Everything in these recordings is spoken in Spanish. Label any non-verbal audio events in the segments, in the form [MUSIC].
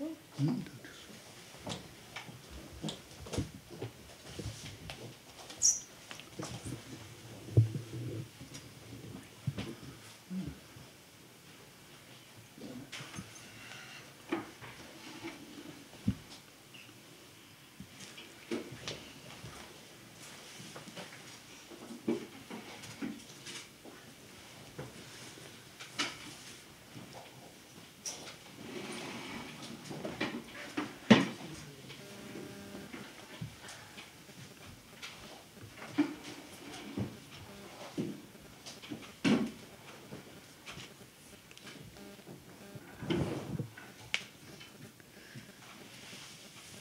응?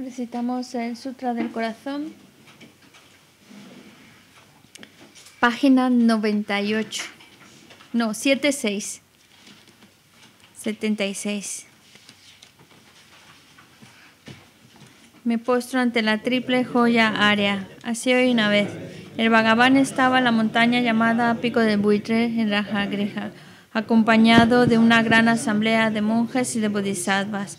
Necesitamos el Sutra del Corazón, página 98, no, 76, 76. Me postro ante la triple joya área. Así hoy una vez. El vagabán estaba en la montaña llamada Pico del Buitre en la Greja, acompañado de una gran asamblea de monjes y de bodhisattvas.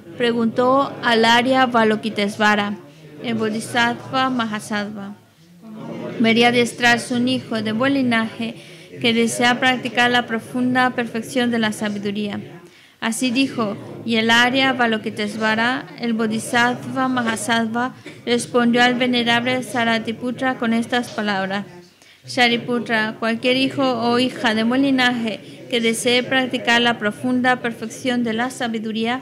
preguntó al área valokitesvara el Bodhisattva Mahasattva. Vería adiestrarse un hijo de buen linaje que desea practicar la profunda perfección de la sabiduría. Así dijo, y el área valokitesvara el Bodhisattva Mahasattva, respondió al venerable Saratiputra con estas palabras. Shariputra, cualquier hijo o hija de buen linaje que desee practicar la profunda perfección de la sabiduría,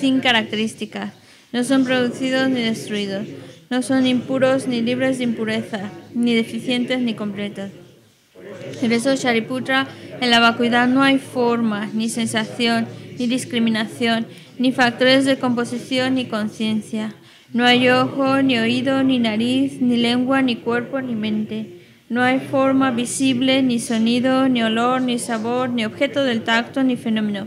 sin características. No son producidos ni destruidos. No son impuros ni libres de impureza, ni deficientes ni completos. en eso, Shariputra, en la vacuidad no hay forma, ni sensación, ni discriminación, ni factores de composición, ni conciencia. No hay ojo, ni oído, ni nariz, ni lengua, ni cuerpo, ni mente. No hay forma visible, ni sonido, ni olor, ni sabor, ni objeto del tacto, ni fenómeno.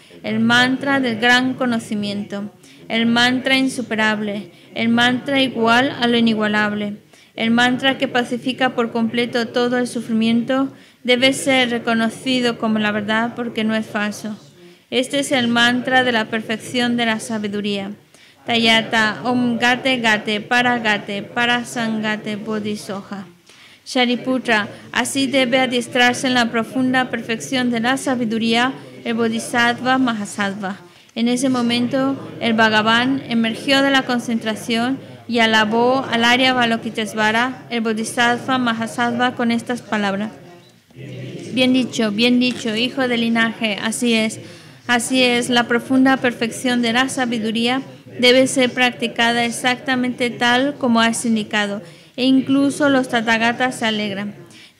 el mantra del gran conocimiento, el mantra insuperable, el mantra igual a lo inigualable. El mantra que pacifica por completo todo el sufrimiento debe ser reconocido como la verdad porque no es falso. Este es el mantra de la perfección de la sabiduría. Tayata Om Gate Gate Para Gate Para Sangate Bodhisoja. Shariputra, así debe adiestrarse en la profunda perfección de la sabiduría el Bodhisattva Mahasattva. En ese momento, el Bhagavan emergió de la concentración y alabó al Arya Balokitesvara, el Bodhisattva Mahasattva, con estas palabras. Bien dicho, bien dicho, hijo del linaje, así es. Así es, la profunda perfección de la sabiduría debe ser practicada exactamente tal como has indicado, e incluso los tatagatas se alegran.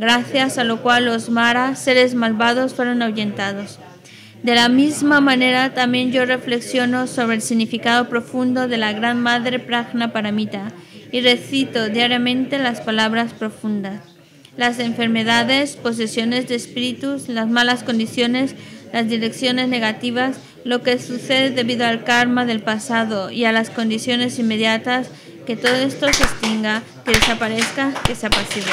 gracias a lo cual los Mara, seres malvados, fueron ahuyentados. De la misma manera, también yo reflexiono sobre el significado profundo de la Gran Madre Prajna Paramita y recito diariamente las palabras profundas. Las enfermedades, posesiones de espíritus, las malas condiciones, las direcciones negativas, lo que sucede debido al karma del pasado y a las condiciones inmediatas, que todo esto se extinga, que desaparezca, que se apacible.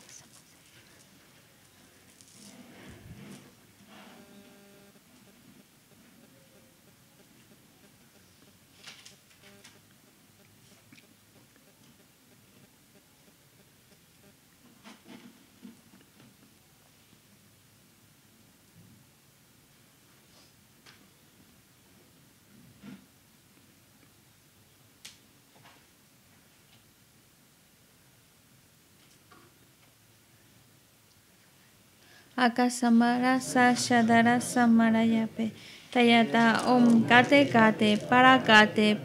akasamarasa samarayape tayata om kate kate para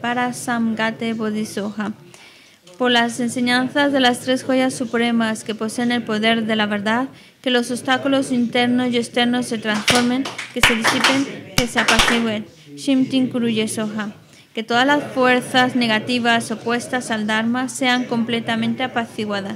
para sam bodhisoha por las enseñanzas de las tres joyas supremas que poseen el poder de la verdad, que los obstáculos internos y externos se transformen, que se disipen, que se apacigüen. Shimtin Soha, Que todas las fuerzas negativas opuestas al Dharma sean completamente apaciguadas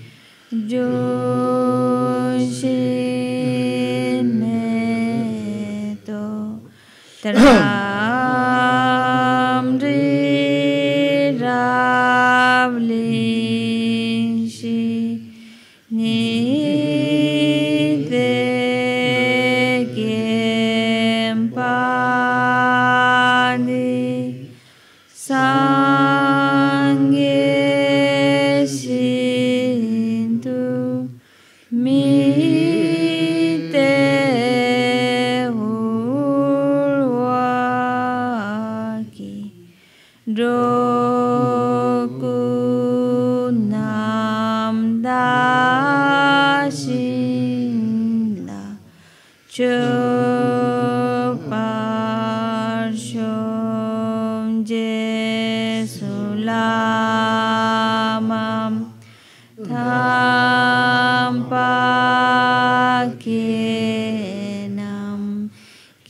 Yoshime to [CLEARS THROAT] tra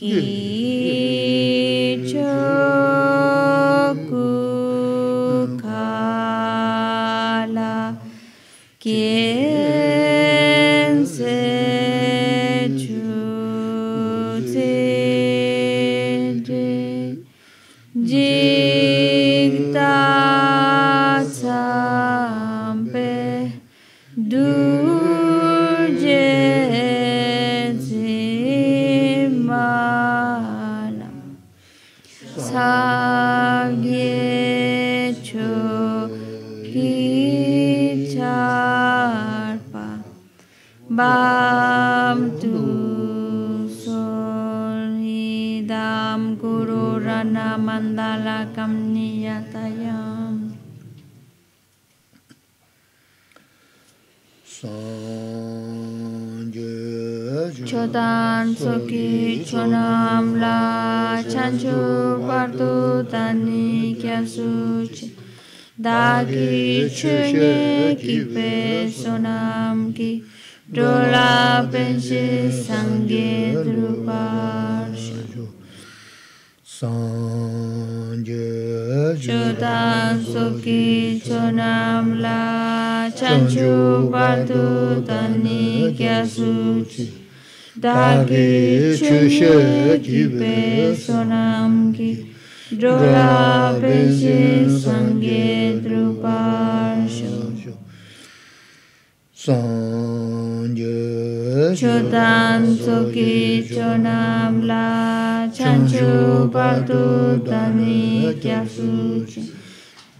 Yeah,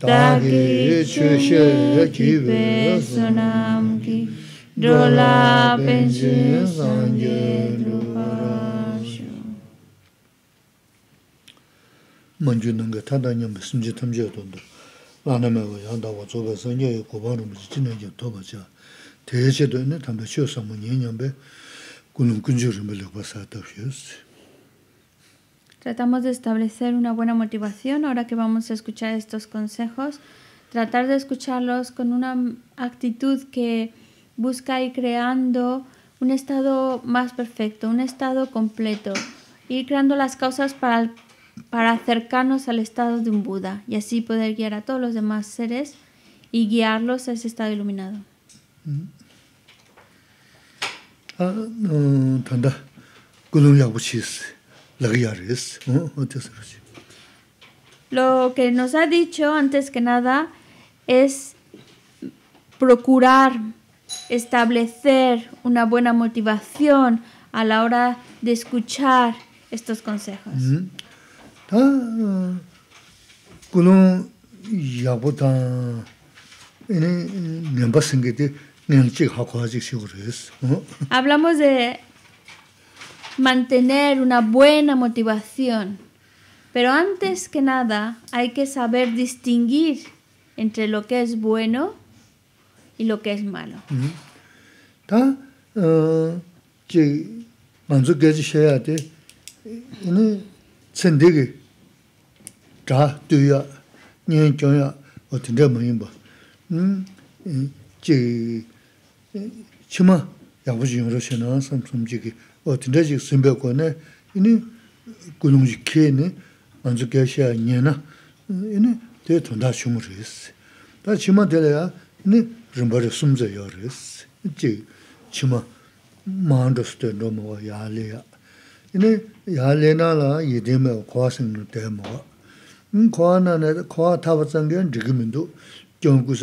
dāgī chūshē kīvē sunām kī dōlā pēnshē sāngyē rūpāshū Mañjū nāngā tāndā ñamā sīmjī tamjī atuandu lāna mē wā yāndā Tratamos de establecer una buena motivación ahora que vamos a escuchar estos consejos. Tratar de escucharlos con una actitud que busca ir creando un estado más perfecto, un estado completo. Ir creando las causas para, para acercarnos al estado de un Buda y así poder guiar a todos los demás seres y guiarlos a ese estado iluminado. Mm-hmm. Ah, lo que nos ha dicho antes que nada es procurar establecer una buena motivación a la hora de escuchar estos consejos. Mm-hmm. Ah, eh, eh, Hablamos de mantener una buena motivación. Pero antes que nada hay que saber distinguir entre lo que es bueno y lo que es malo. Mm-hmm. o tinda chik 이니 kwa ne, ini gulung chik kee ne, anzu kaya shaa nye na, ini te tanda shumu resi. Ta chima tela ya, ini rinpari sumze yo resi. Chi chima maandu su tendo mawa yaa le ya. Ini na la, singa te na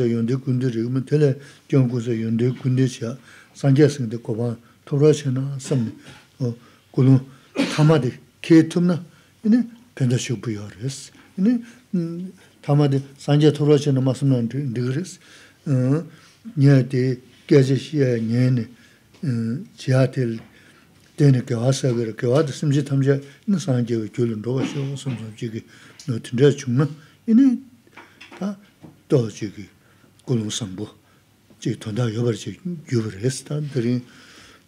yondi kundi yondi kundi sangya singa 토라시나 섬 고루 타마데 케툼나 이네 벤다쇼 부여레스 이네 타마데 산제 토라시나 마스나 니그레스 어 녀데 게제시에 녀네 지아텔 되는 게 와서 그렇게 와도 심지 탐제 있는 상황이 결론 로가 쇼너 진짜 죽나 이네 다또 지기 고루 섬부 제 돈다 여버지 유버레스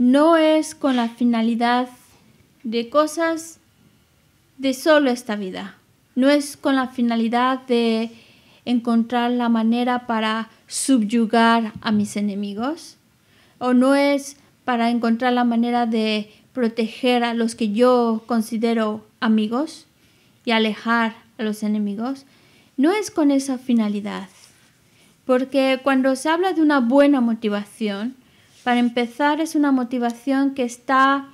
no es con la finalidad de cosas de solo esta vida. No es con la finalidad de encontrar la manera para subyugar a mis enemigos. O no es para encontrar la manera de proteger a los que yo considero amigos y alejar a los enemigos. No es con esa finalidad. Porque cuando se habla de una buena motivación, para empezar, es una motivación que está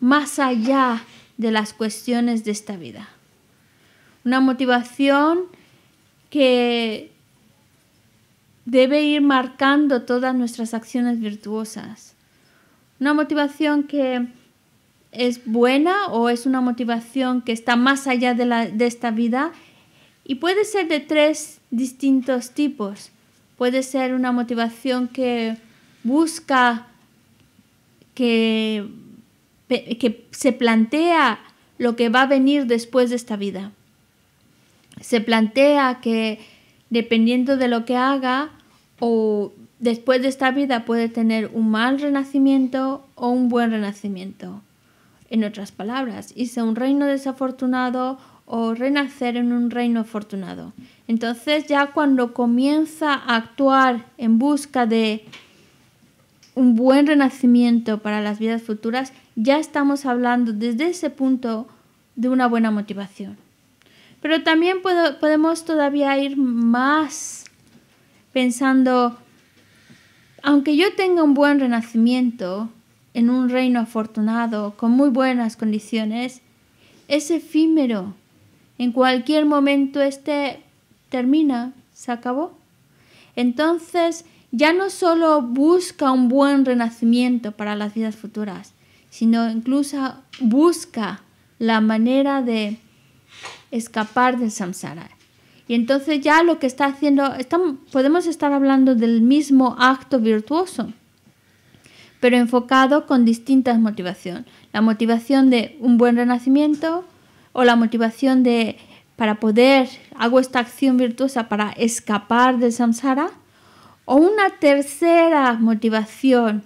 más allá de las cuestiones de esta vida. Una motivación que debe ir marcando todas nuestras acciones virtuosas. Una motivación que es buena o es una motivación que está más allá de, de esta vida y puede ser de tres distintos tipos. Puede ser una motivación que busca, que, se plantea lo que va a venir después de esta vida. Se plantea que dependiendo de lo que haga o después de esta vida puede tener un mal renacimiento o un buen renacimiento. En otras palabras, hice un reino desafortunado o renacer en un reino afortunado. Entonces ya cuando comienza a actuar en busca de un buen renacimiento para las vidas futuras, ya estamos hablando desde ese punto de una buena motivación. Pero también podemos todavía ir más pensando, aunque yo tenga un buen renacimiento en un reino afortunado, con muy buenas condiciones, es efímero. En cualquier momento este termina, se acabó. Entonces, ya no solo busca un buen renacimiento para las vidas futuras, sino incluso busca la manera de escapar del samsara. Y entonces ya lo que está haciendo, podemos estar hablando del mismo acto virtuoso, pero enfocado con distintas motivaciones. La motivación de un buen renacimiento o la motivación de para poder, hago esta acción virtuosa para escapar del samsara o una tercera motivación,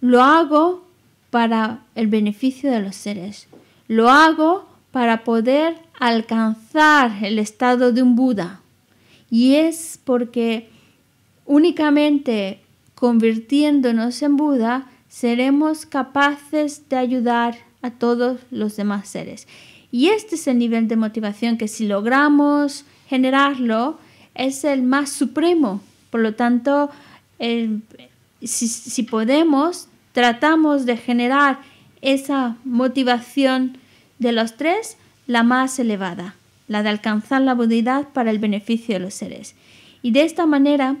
lo hago para el beneficio de los seres. Lo hago para poder alcanzar el estado de un Buda. Y es porque únicamente convirtiéndonos en Buda seremos capaces de ayudar a todos los demás seres. Y este es el nivel de motivación que si logramos generarlo es el más supremo por lo tanto, si, si podemos, tratamos de generar esa motivación de los tres, la más elevada, la de alcanzar la bondad para el beneficio de los seres. Y de esta manera,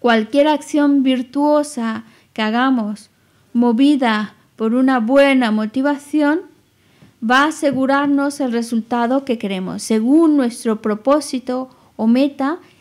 cualquier acción virtuosa que hagamos, movida por una buena motivación, va a asegurarnos el resultado que queremos, según nuestro propósito o meta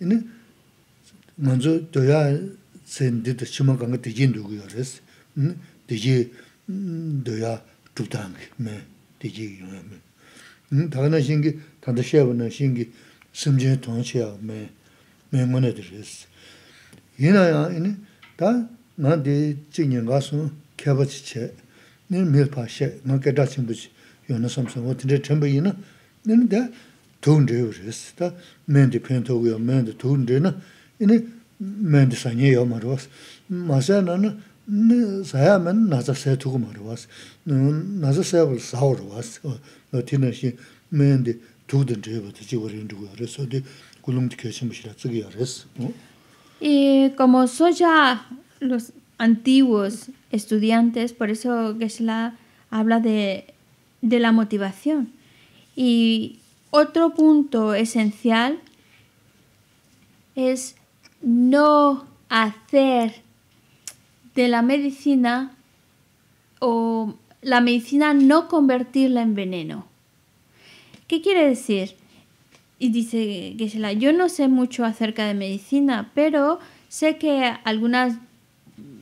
iñi manzu 도야 sáñi dítá ximá kánga díjíñ dúgu yó réis, díjí, doyá dúbdáñki, me, díjíñ yó na miñ. Tagá na xingi tanda xéabu na xingi sáñi díjíñ tóna xéabu, me, me ngó na díjíñ réis. iñi ná yañ iñi, dá ná tūndrī yu rīs, tā mēndi pēntō gu yō, mēndi tūndrī na, inī mēndi sānyē yō mā rūwas. Mā sē na na, sāyā mēndi nāzā sē tūgu mā rūwas, nāzā sē wā sāw rūwas, tī na xī mēndi tūgdhī rī bā tā tī Y como son ya los antiguos estudiantes, por eso Gesla habla de, de la motivación. Y otro punto esencial es no hacer de la medicina o la medicina no convertirla en veneno. ¿Qué quiere decir? Y dice Gisela, yo no sé mucho acerca de medicina, pero sé que algunas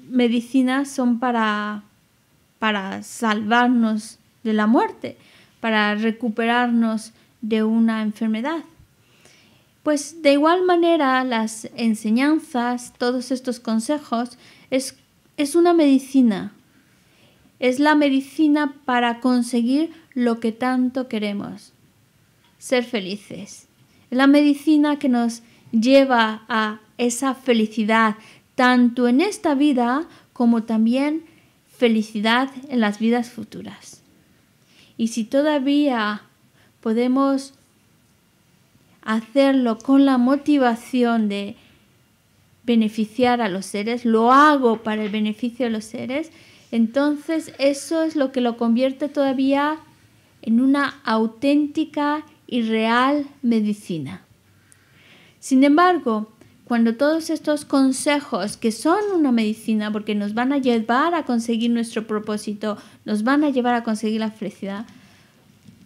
medicinas son para, para salvarnos de la muerte, para recuperarnos de una enfermedad. Pues de igual manera las enseñanzas, todos estos consejos, es, una medicina. Es la medicina para conseguir lo que tanto queremos, ser felices. la medicina que nos lleva a esa felicidad, tanto en esta vida como también felicidad en las vidas futuras. Y si todavía podemos hacerlo con la motivación de beneficiar a los seres, lo hago para el beneficio de los seres, entonces eso es lo que lo convierte todavía en una auténtica y real medicina. Sin embargo, cuando todos estos consejos que son una medicina porque nos van a llevar a conseguir nuestro propósito, nos van a llevar a conseguir la felicidad,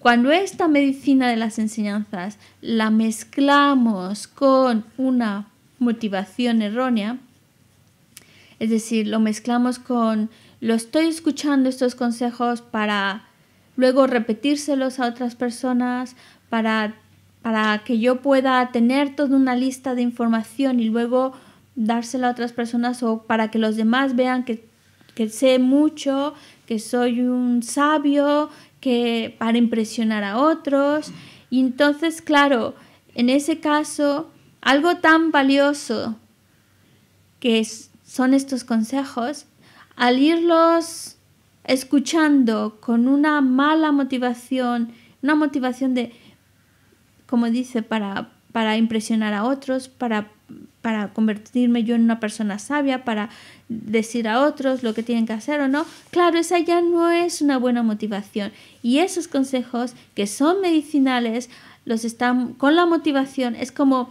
cuando esta medicina de las enseñanzas la mezclamos con una motivación errónea, es decir, lo mezclamos con lo estoy escuchando estos consejos para luego repetírselos a otras personas, para, para que yo pueda tener toda una lista de información y luego dársela a otras personas o para que los demás vean que, que sé mucho, que soy un sabio, que para impresionar a otros. Y entonces, claro, en ese caso, algo tan valioso que son estos consejos, al irlos escuchando con una mala motivación, una motivación de, como dice, para, para impresionar a otros, para para convertirme yo en una persona sabia, para decir a otros lo que tienen que hacer o no, claro, esa ya no es una buena motivación. Y esos consejos que son medicinales, los están con la motivación, es como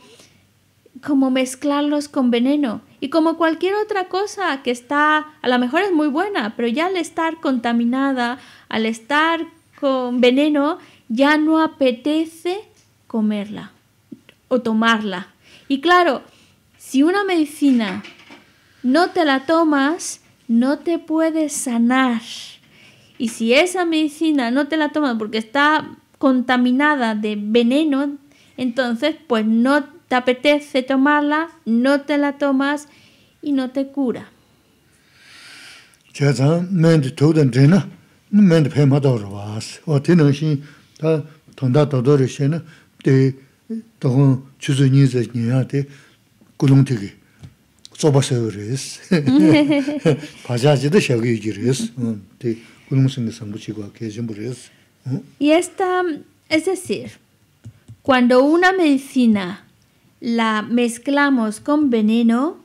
como mezclarlos con veneno. Y como cualquier otra cosa que está, a lo mejor es muy buena, pero ya al estar contaminada, al estar con veneno, ya no apetece comerla o tomarla. Y claro, si una medicina no te la tomas, no te puedes sanar. Y si esa medicina no te la tomas porque está contaminada de veneno, entonces pues no te apetece tomarla, no te la tomas y no te cura. [LAUGHS] y esta es decir cuando una medicina la mezclamos con veneno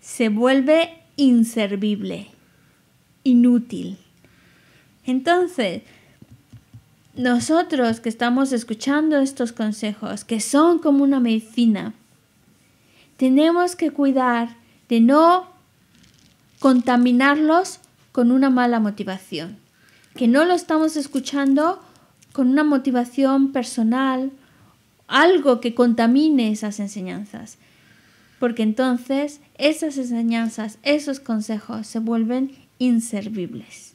se vuelve inservible inútil entonces nosotros que estamos escuchando estos consejos que son como una medicina tenemos que cuidar de no contaminarlos con una mala motivación, que no lo estamos escuchando con una motivación personal, algo que contamine esas enseñanzas, porque entonces esas enseñanzas, esos consejos se vuelven inservibles.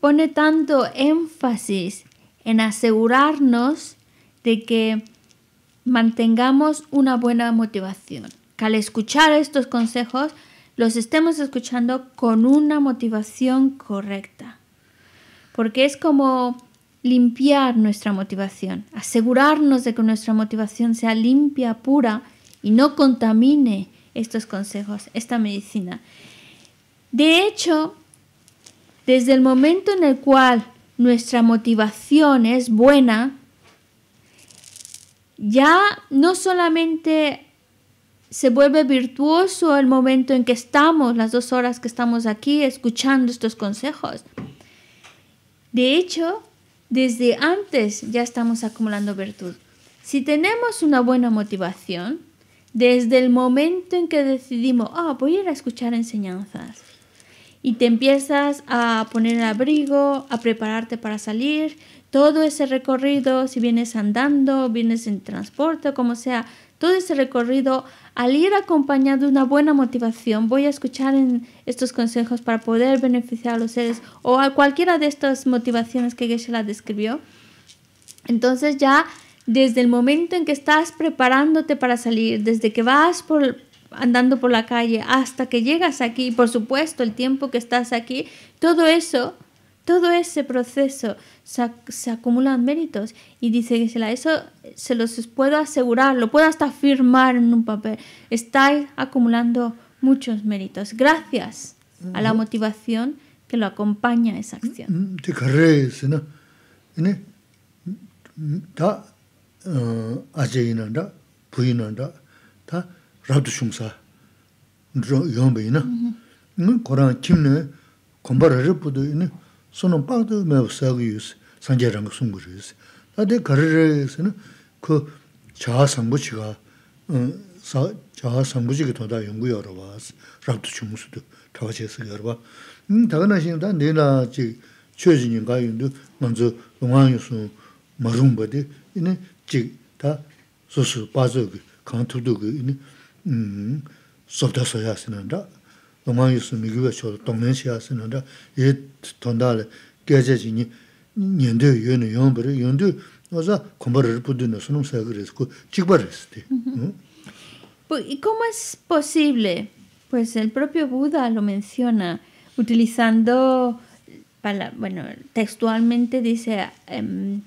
pone tanto énfasis en asegurarnos de que mantengamos una buena motivación, que al escuchar estos consejos los estemos escuchando con una motivación correcta. Porque es como limpiar nuestra motivación, asegurarnos de que nuestra motivación sea limpia, pura y no contamine estos consejos, esta medicina. De hecho, desde el momento en el cual nuestra motivación es buena, ya no solamente se vuelve virtuoso el momento en que estamos, las dos horas que estamos aquí escuchando estos consejos. De hecho, desde antes ya estamos acumulando virtud. Si tenemos una buena motivación, desde el momento en que decidimos, ah, voy a ir a escuchar enseñanzas, y te empiezas a poner el abrigo, a prepararte para salir. Todo ese recorrido, si vienes andando, vienes en transporte, como sea, todo ese recorrido, al ir acompañado de una buena motivación, voy a escuchar en estos consejos para poder beneficiar a los seres o a cualquiera de estas motivaciones que Geshe la describió. Entonces ya desde el momento en que estás preparándote para salir, desde que vas por, andando por la calle hasta que llegas aquí, por supuesto el tiempo que estás aquí, todo eso, todo ese proceso se, acumulan méritos y dice que eso se los puedo asegurar, lo puedo hasta firmar en un papel, estáis acumulando muchos méritos gracias a la motivación que lo acompaña a esa acción. rāptu-chūṋsā yōngbā yīnā kōrāṋ kīmne kōmbā rā rā pūdō yīnā sō nō pāgdō mē pūsā yūs sāngyā rāṅgā sōṋgū rā yūs tādi kārā rā yīs yīnā kō chā sāṅgū chīgā chā sāṅgū chīgā tōndā yōnggū yā rā bā 소수 rāptu-chūṋsū tō tāwa sopta soya sinanda, doma yusu migiwa shodo, donglen shaya sinanda, e tondale gaja jini nyendu yonu yonbari, yondu oza kumbara ripudu no sunum saga risku, chikba risti. ¿Y cómo es posible? Pues el propio Buda lo menciona, utilizando, para, bueno, textualmente dice, um,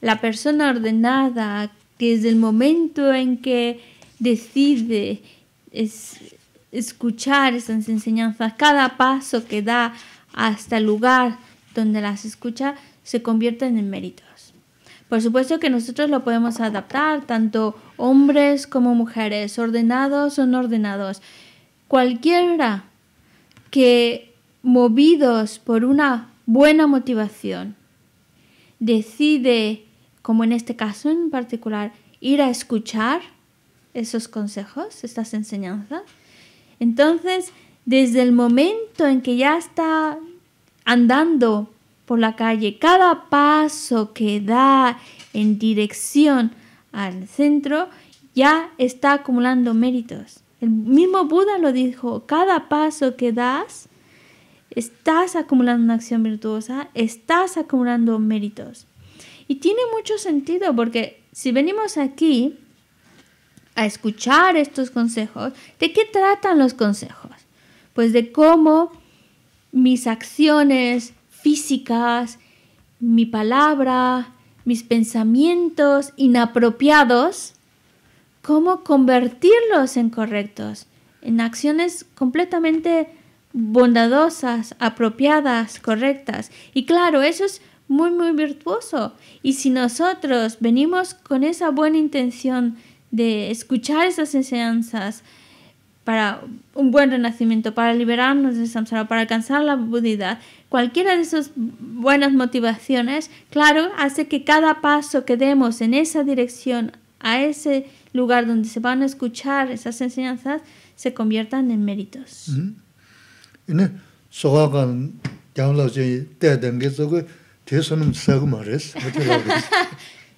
la persona ordenada, que desde el momento en que decide escuchar esas enseñanzas, cada paso que da hasta el lugar donde las escucha se convierten en méritos. Por supuesto que nosotros lo podemos adaptar, tanto hombres como mujeres, ordenados o no ordenados. Cualquiera que movidos por una buena motivación decide, como en este caso en particular, ir a escuchar, esos consejos, estas enseñanzas. Entonces, desde el momento en que ya está andando por la calle, cada paso que da en dirección al centro ya está acumulando méritos. El mismo Buda lo dijo, cada paso que das, estás acumulando una acción virtuosa, estás acumulando méritos. Y tiene mucho sentido porque si venimos aquí a escuchar estos consejos. ¿De qué tratan los consejos? Pues de cómo mis acciones físicas, mi palabra, mis pensamientos inapropiados, cómo convertirlos en correctos, en acciones completamente bondadosas, apropiadas, correctas. Y claro, eso es muy, muy virtuoso. Y si nosotros venimos con esa buena intención de escuchar esas enseñanzas para un buen renacimiento, para liberarnos de samsara, para alcanzar la budidad. Cualquiera de esas buenas motivaciones, claro, hace que cada paso que demos en esa dirección, a ese lugar donde se van a escuchar esas enseñanzas, se conviertan en méritos. [LAUGHS]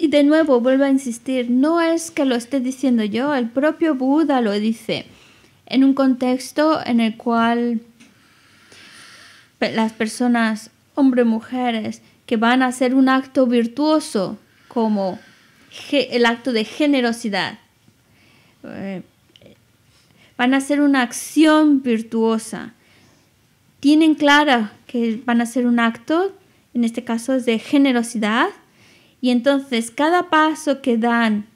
Y de nuevo, vuelvo a insistir, no es que lo esté diciendo yo, el propio Buda lo dice en un contexto en el cual las personas, hombres y mujeres, que van a hacer un acto virtuoso como el acto de generosidad, eh, van a hacer una acción virtuosa. Tienen clara que van a hacer un acto, en este caso es de generosidad, y entonces cada paso que dan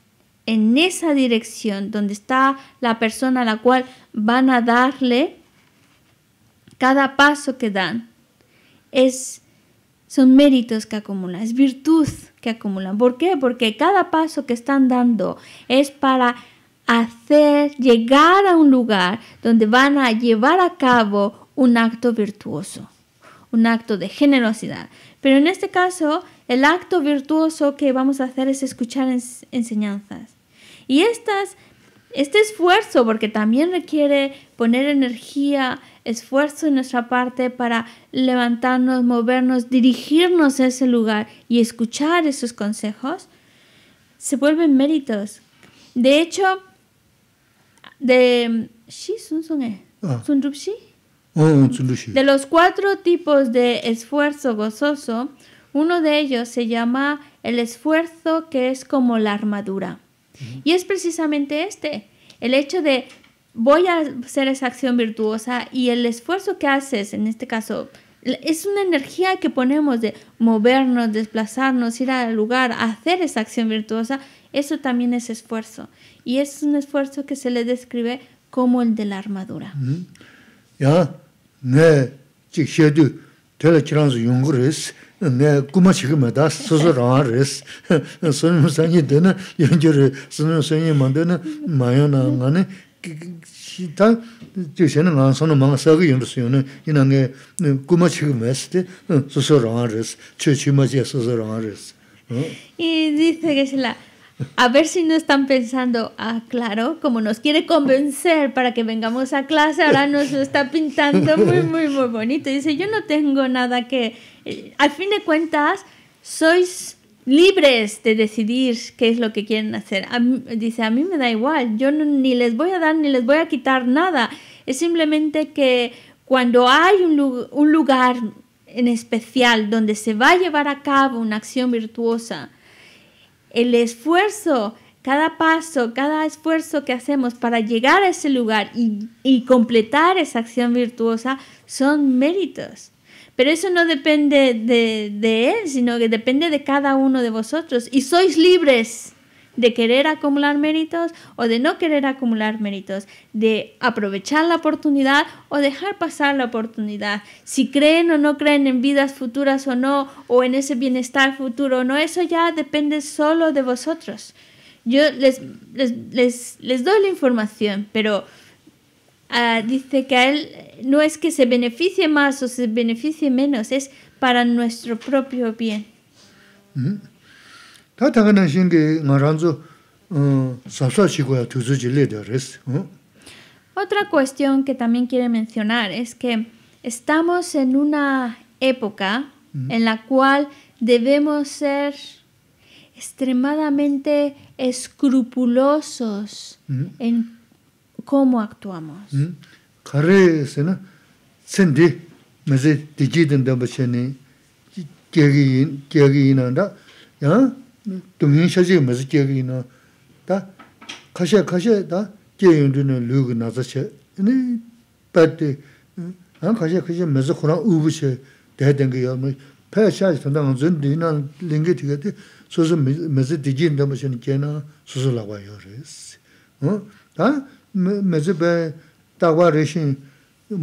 en esa dirección donde está la persona a la cual van a darle cada paso que dan. Es, son méritos que acumulan, es virtud que acumulan. ¿Por qué? Porque cada paso que están dando es para hacer llegar a un lugar donde van a llevar a cabo un acto virtuoso, un acto de generosidad. Pero en este caso, el acto virtuoso que vamos a hacer es escuchar enseñanzas. Y este esfuerzo, porque también requiere poner energía, esfuerzo en nuestra parte para levantarnos, movernos, dirigirnos a ese lugar y escuchar esos consejos, se vuelven méritos. De hecho, de, de los cuatro tipos de esfuerzo gozoso, uno de ellos se llama el esfuerzo que es como la armadura. Y es precisamente este, el hecho de voy a hacer esa acción virtuosa y el esfuerzo que haces, en este caso, es una energía que ponemos de movernos, desplazarnos, ir al lugar, hacer esa acción virtuosa, eso también es esfuerzo. Y es un esfuerzo que se le describe como el de la armadura. [LAUGHS] Y dice que a ver si no están pensando, ah, claro, como nos quiere convencer para que vengamos a clase, ahora nos lo está pintando muy, muy, muy bonito. dice, yo no tengo nada que, al fin de cuentas, sois libres de decidir qué es lo que quieren hacer. dice, a mí me da igual, yo ni les voy a dar ni les voy a quitar nada. Es simplemente que cuando hay un, lugar en especial donde se va a llevar a cabo una acción virtuosa, el esfuerzo, cada paso, cada esfuerzo que hacemos para llegar a ese lugar y completar esa acción virtuosa son méritos. Pero eso no depende de, Él, sino que depende de cada uno de vosotros. Y sois libres de querer acumular méritos o de no querer acumular méritos, de aprovechar la oportunidad o dejar pasar la oportunidad. Si creen o no creen en vidas futuras o no, o en ese bienestar futuro o no, eso ya depende solo de vosotros. Yo les, doy la información, pero ah, dice que a Él no es que se beneficie más o se beneficie menos, es para nuestro propio bien. Mm-hmm. Uh, uh. Otra cuestión que también quiere mencionar es que estamos en una época mm-hmm. en la cual debemos ser extremadamente escrupulosos mm-hmm. en cómo actuamos. xaray 센디 tsindhi mazi dijii dandabashani gyagi ina da, yaa, dunghiin shaji mazi gyagi ina. Da, kasha kasha da, gyay yundu na luag na zashay, yaa, baddi, kasha kasha mazi khurang uubi shay, daya danga yaa, mazi pasha xandang zindhi ina lingi tiga di, suzu mazi dijii na dāgwā rīshīn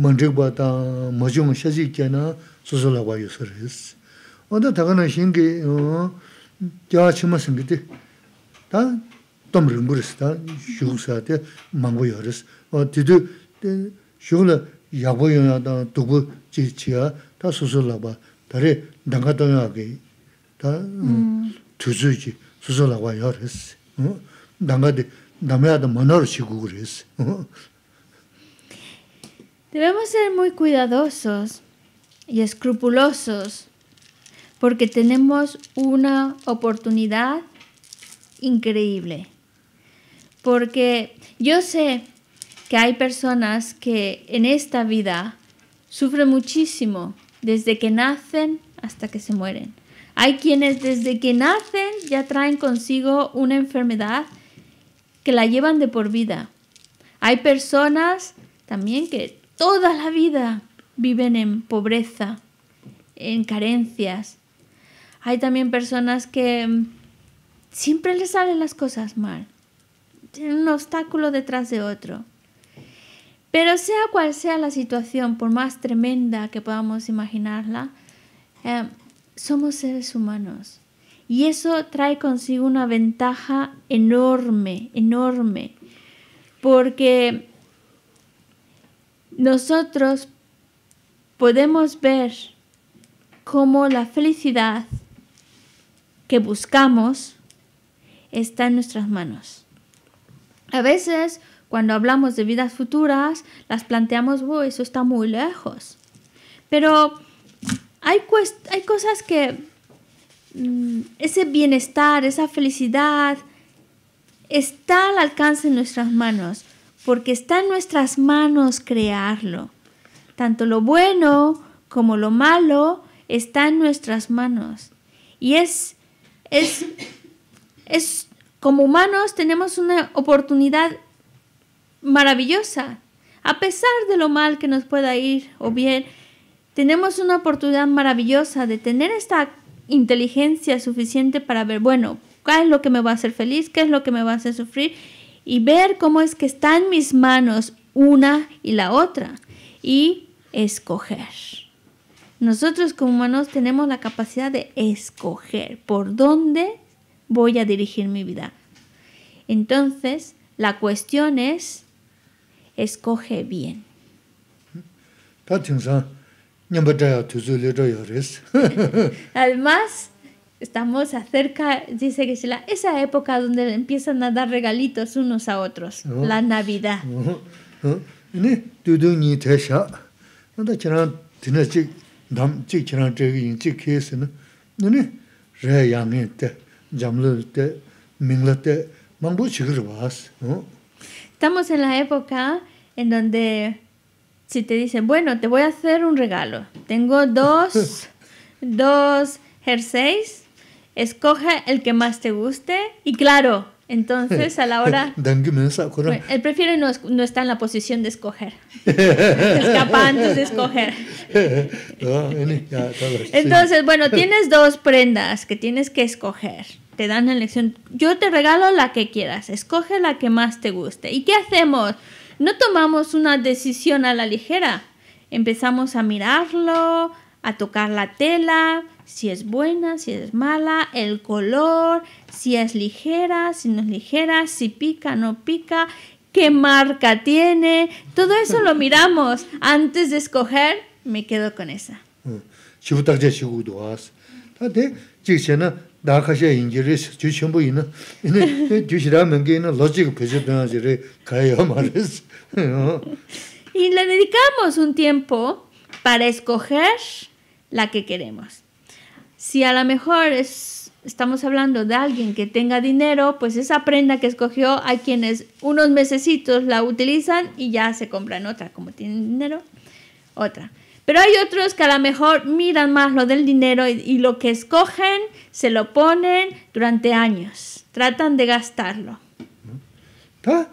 māndrīgbā dāng mācchūma shācī kya nā sūsula guā yusā rīs. Wāndā dāgā nā shīn kī gyā chīma sīn kī tī dā tōm rīngu rīs dā shūg sā tī māngu yā rīs. Wā tī tū shūg rī dāngā Dāngā dā Debemos ser muy cuidadosos y escrupulosos porque tenemos una oportunidad increíble. Porque yo sé que hay personas que en esta vida sufren muchísimo desde que nacen hasta que se mueren. Hay quienes desde que nacen ya traen consigo una enfermedad que la llevan de por vida. Hay personas también que toda la vida viven en pobreza, en carencias. Hay también personas que mm, siempre les salen las cosas mal. Tienen un obstáculo detrás de otro. Pero sea cual sea la situación, por más tremenda que podamos imaginarla, eh, somos seres humanos. Y eso trae consigo una ventaja enorme, enorme. Porque nosotros podemos ver cómo la felicidad que buscamos está en nuestras manos. A veces, cuando hablamos de vidas futuras, las planteamos, eso está muy lejos. Pero hay, cosas que mm, ese bienestar, esa felicidad, está al alcance de nuestras manos porque está en nuestras manos crearlo. Tanto lo bueno como lo malo está en nuestras manos. Y es, es, es como humanos tenemos una oportunidad maravillosa. A pesar de lo mal que nos pueda ir o bien, tenemos una oportunidad maravillosa de tener esta inteligencia suficiente para ver, bueno, ¿qué es lo que me va a hacer feliz? ¿Qué es lo que me va a hacer sufrir? y ver cómo es que están mis manos una y la otra y escoger. Nosotros como humanos tenemos la capacidad de escoger por dónde voy a dirigir mi vida. Entonces, la cuestión es, escoge bien. [LAUGHS] Además, estamos acerca, dice que es la, esa época donde empiezan a dar regalitos unos a otros, oh. la Navidad. Estamos en la época en donde si te dicen, bueno, te voy a hacer un regalo, tengo dos, [LAUGHS] dos jerseys escoge el que más te guste y claro, entonces a la hora... [LAUGHS] él prefiere no, no estar en la posición de escoger. [LAUGHS] Escapa antes de escoger. [LAUGHS] Entonces, bueno, tienes dos prendas que tienes que escoger. Te dan la elección. Yo te regalo la que quieras. Escoge la que más te guste. ¿Y qué hacemos? No tomamos una decisión a la ligera. Empezamos a mirarlo, a tocar la tela, si es buena, si es mala, el color, si es ligera, si no es ligera, si pica, no pica, qué marca tiene. Todo eso lo [LAUGHS] miramos antes de escoger. Me quedo con esa. Y le dedicamos un tiempo para escoger la que queremos. Si a lo mejor es, estamos hablando de alguien que tenga dinero, pues esa prenda que escogió hay quienes unos mesecitos la utilizan y ya se compran otra, como tienen dinero, otra. Pero hay otros que a lo mejor miran más lo del dinero y, y, lo que escogen se lo ponen durante años. Tratan de gastarlo. Eh,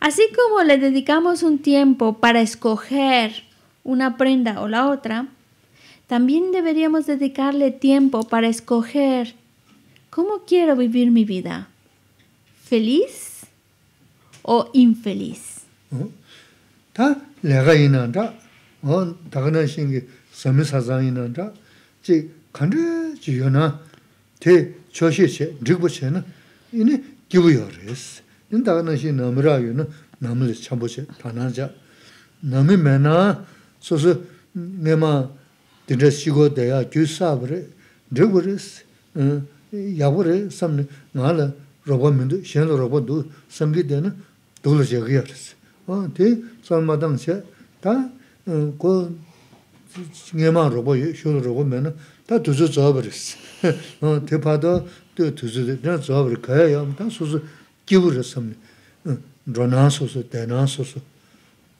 Así como le dedicamos un tiempo para escoger una prenda o la otra, también deberíamos dedicarle tiempo para escoger cómo quiero vivir mi vida, feliz o infeliz. 이니 기부여스 눈다는 시 넘으라요는 남을 참보시 다나자 남이 매나 소소 내마 드레시고 대야 주사브레 드브레스 야브레 섬네 나라 로봇도 셴도 로범도 섬기데나 돌려지여스 어데 참마담세 다고 중에만 로봇이 쇼로 로봇 매는 다 두저 잡으랬어. 어 대파도 tuyo tuzu de, dina zuwabri kaya ya, dina susu kivu rasamni, rona susu, dena susu.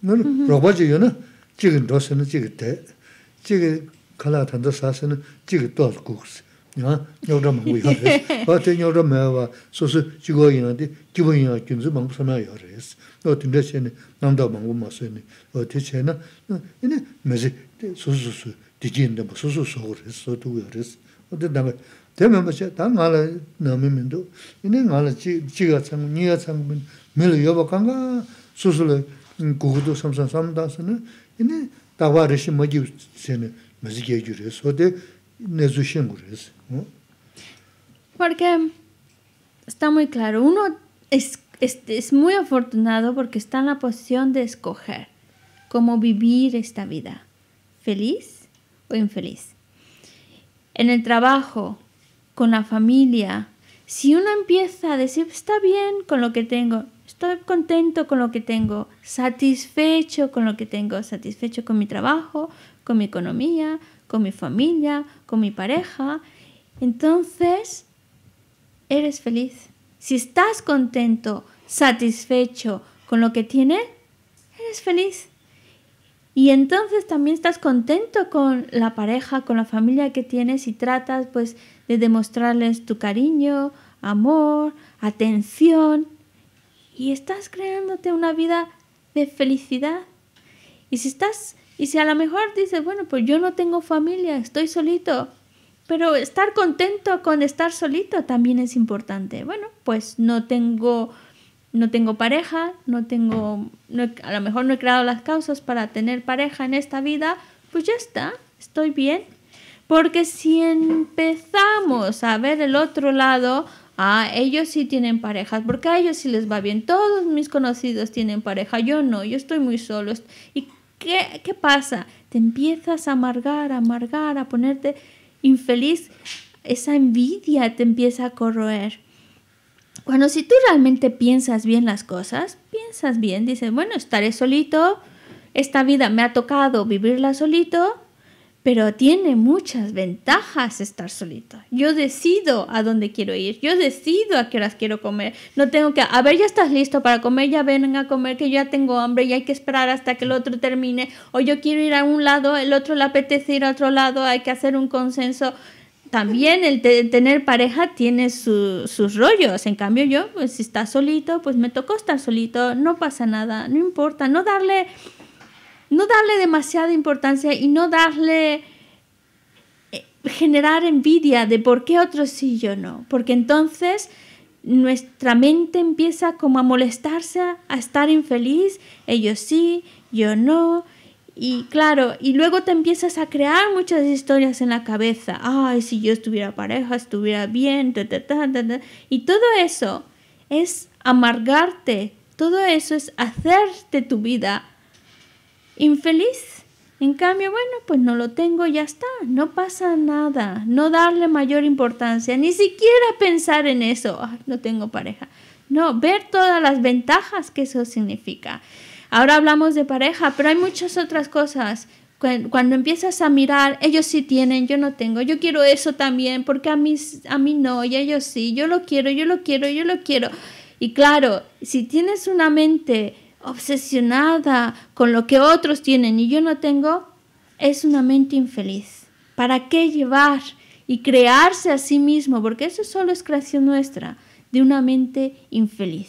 Nani roba ji yona, jiga dosana, jiga te, jiga kala tanda sasana, jiga dos kukusi, ya, nyogda mungu ya res. Ba te nyogda maya wa, susu jigo ina di, kivu ina kinzu mungu sana ya res. O susu susu, porque está muy claro uno es, es muy afortunado porque está en la posición de escoger cómo vivir esta vida feliz o infeliz en el trabajo con la familia. Si uno empieza a decir, está bien con lo que tengo, estoy contento con lo que tengo, satisfecho con lo que tengo, satisfecho con mi trabajo, con mi economía, con mi familia, con mi pareja, entonces eres feliz. Si estás contento, satisfecho con lo que tienes, eres feliz. Y entonces también estás contento con la pareja, con la familia que tienes y tratas pues de demostrarles tu cariño, amor, atención. Y estás creándote una vida de felicidad. Y si estás, y si a lo mejor dices, bueno, pues yo no tengo familia, estoy solito. Pero estar contento con estar solito también es importante. Bueno, pues no tengo, no tengo pareja, no tengo, a lo mejor no he creado las causas para tener pareja en esta vida. Pues ya está, estoy bien, porque si empezamos a ver el otro lado, ah, ellos sí tienen parejas, porque a ellos sí les va bien. Todos mis conocidos tienen pareja, yo no, yo estoy muy solo. ¿Y qué, qué pasa? Te empiezas a amargar, a amargar, a ponerte infeliz. Esa envidia te empieza a corroer. Cuando si tú realmente piensas bien las cosas, piensas bien, dices, bueno, estaré solito, esta vida me ha tocado vivirla solito, pero tiene muchas ventajas estar solito. Yo decido a dónde quiero ir, yo decido a qué horas quiero comer. No tengo que, a ver, ya estás listo para comer, ya ven a comer, que yo ya tengo hambre y hay que esperar hasta que el otro termine. O yo quiero ir a un lado, el otro le apetece ir a otro lado, hay que hacer un consenso también el tener pareja tiene sus rollos. En cambio, yo, pues si está solito, pues me tocó estar solito, no pasa nada, no importa, no darle no darle demasiada importancia y no darle eh, generar envidia de por qué otros sí y yo no, porque entonces nuestra mente empieza como a molestarse, a estar infeliz, ellos sí, yo no, y claro, y luego te empiezas a crear muchas historias en la cabeza. Ay, si yo estuviera pareja, estuviera bien, y todo eso es amargarte, todo eso es hacerte tu vida infeliz. En cambio, bueno, pues no lo tengo, ya está, no pasa nada, no darle mayor importancia, ni siquiera pensar en eso, no tengo pareja. No, ver todas las ventajas que eso significa. Ahora hablamos de pareja, pero hay muchas otras cosas. Cuando, empiezas a mirar, ellos sí tienen, yo no tengo, yo quiero eso también, porque a mí, a mí no, y ellos sí, yo lo quiero, yo lo quiero, yo lo quiero. Y claro, si tienes una mente obsesionada con lo que otros tienen y yo no tengo, es una mente infeliz. ¿Para qué llevar y crearse a sí mismo? Porque eso solo es creación nuestra, de una mente infeliz.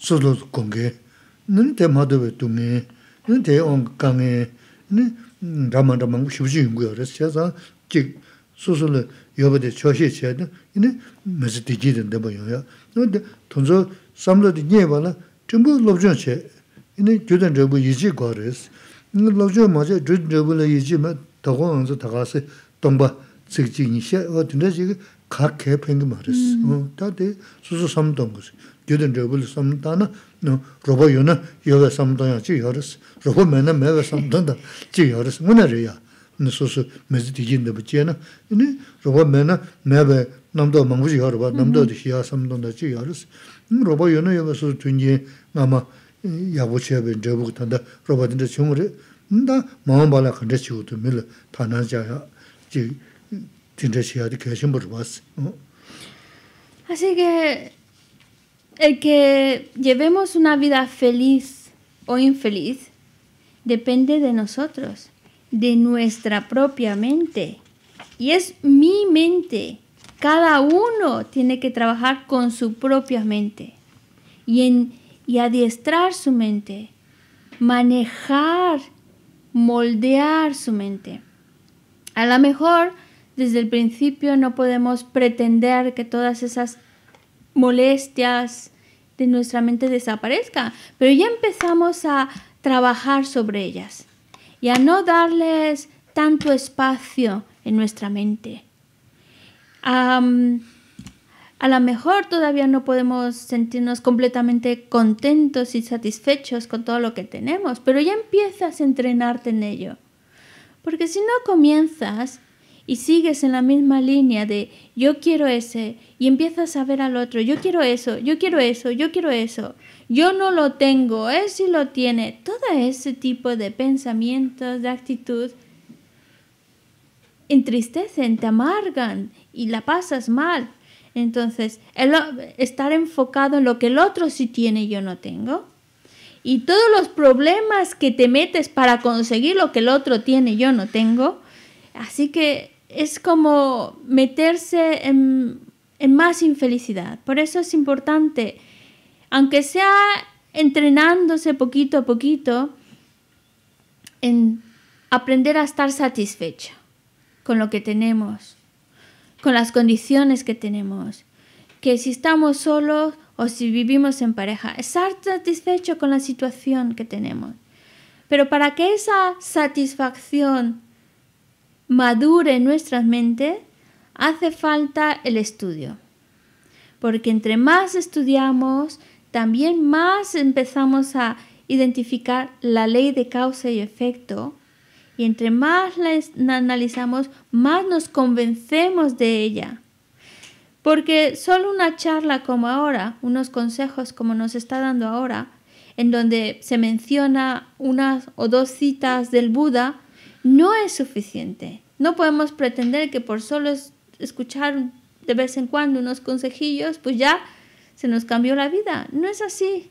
sūsū lōt kōng kē, nē nē tē mātō wē 거 kē, nē nē tē āng kāng kē, nē rāma rāma kō shibu chī yōng kō yō rē sī yā sā, jīk sūsū lō yōpa tē chōshī yā sā, yā nē mē sī tī jī tāndā bā yō yā. Nō tē sō nyē bā lā, yī jī mm. sā, gyudan rebuli samdana, robo yuna yuwa samdana chi yoris, robo mena mewa samdana chi yoris, wana reya, susu mezi tijinda bu chiya na, robo mena mewa namdo mangvuzi yorwa, namdo di xiya samdana chi yoris, robo yuna yuwa susu tunji nama yabu chiya rebu kutanda, robo dinda chiong nda maa bala chi chaya, chi el que llevemos una vida feliz o infeliz depende de nosotros, de nuestra propia mente. Y es mi mente. Cada uno tiene que trabajar con su propia mente y, en, adiestrar su mente, manejar, moldear su mente. A lo mejor desde el principio no podemos pretender que todas esas molestias de nuestra mente desaparezca pero ya empezamos a trabajar sobre ellas y a no darles tanto espacio en nuestra mente. a lo mejor todavía no podemos sentirnos completamente contentos y satisfechos con todo lo que tenemos, pero ya empiezas a entrenarte en ello. Porque si no comienzas, y sigues en la misma línea de yo quiero ese y empiezas a ver al otro, yo quiero eso, yo quiero eso, yo quiero eso, yo no lo tengo, él sí lo tiene, todo ese tipo de pensamientos, de actitud, entristecen, te amargan y la pasas mal. Entonces, estar enfocado en lo que el otro sí tiene y yo no tengo. Y todos los problemas que te metes para conseguir lo que el otro tiene yo no tengo. Así que es como meterse en, más infelicidad. Por eso es importante, aunque sea entrenándose poquito a poquito, en aprender a estar satisfecho con lo que tenemos, con las condiciones que tenemos, que si estamos solos o si vivimos en pareja, estar satisfecho con la situación que tenemos. Pero para que esa satisfacción madure en nuestras mentes, hace falta el estudio. Porque entre más estudiamos, también más empezamos a identificar la ley de causa y efecto. Y entre más la analizamos, más nos convencemos de ella. Porque solo una charla como ahora, unos consejos como nos está dando ahora, en donde se menciona unas o dos citas del Buda, no es suficiente. No podemos pretender que por solo escuchar de vez en cuando unos consejillos, pues ya se nos cambió la vida. No es así.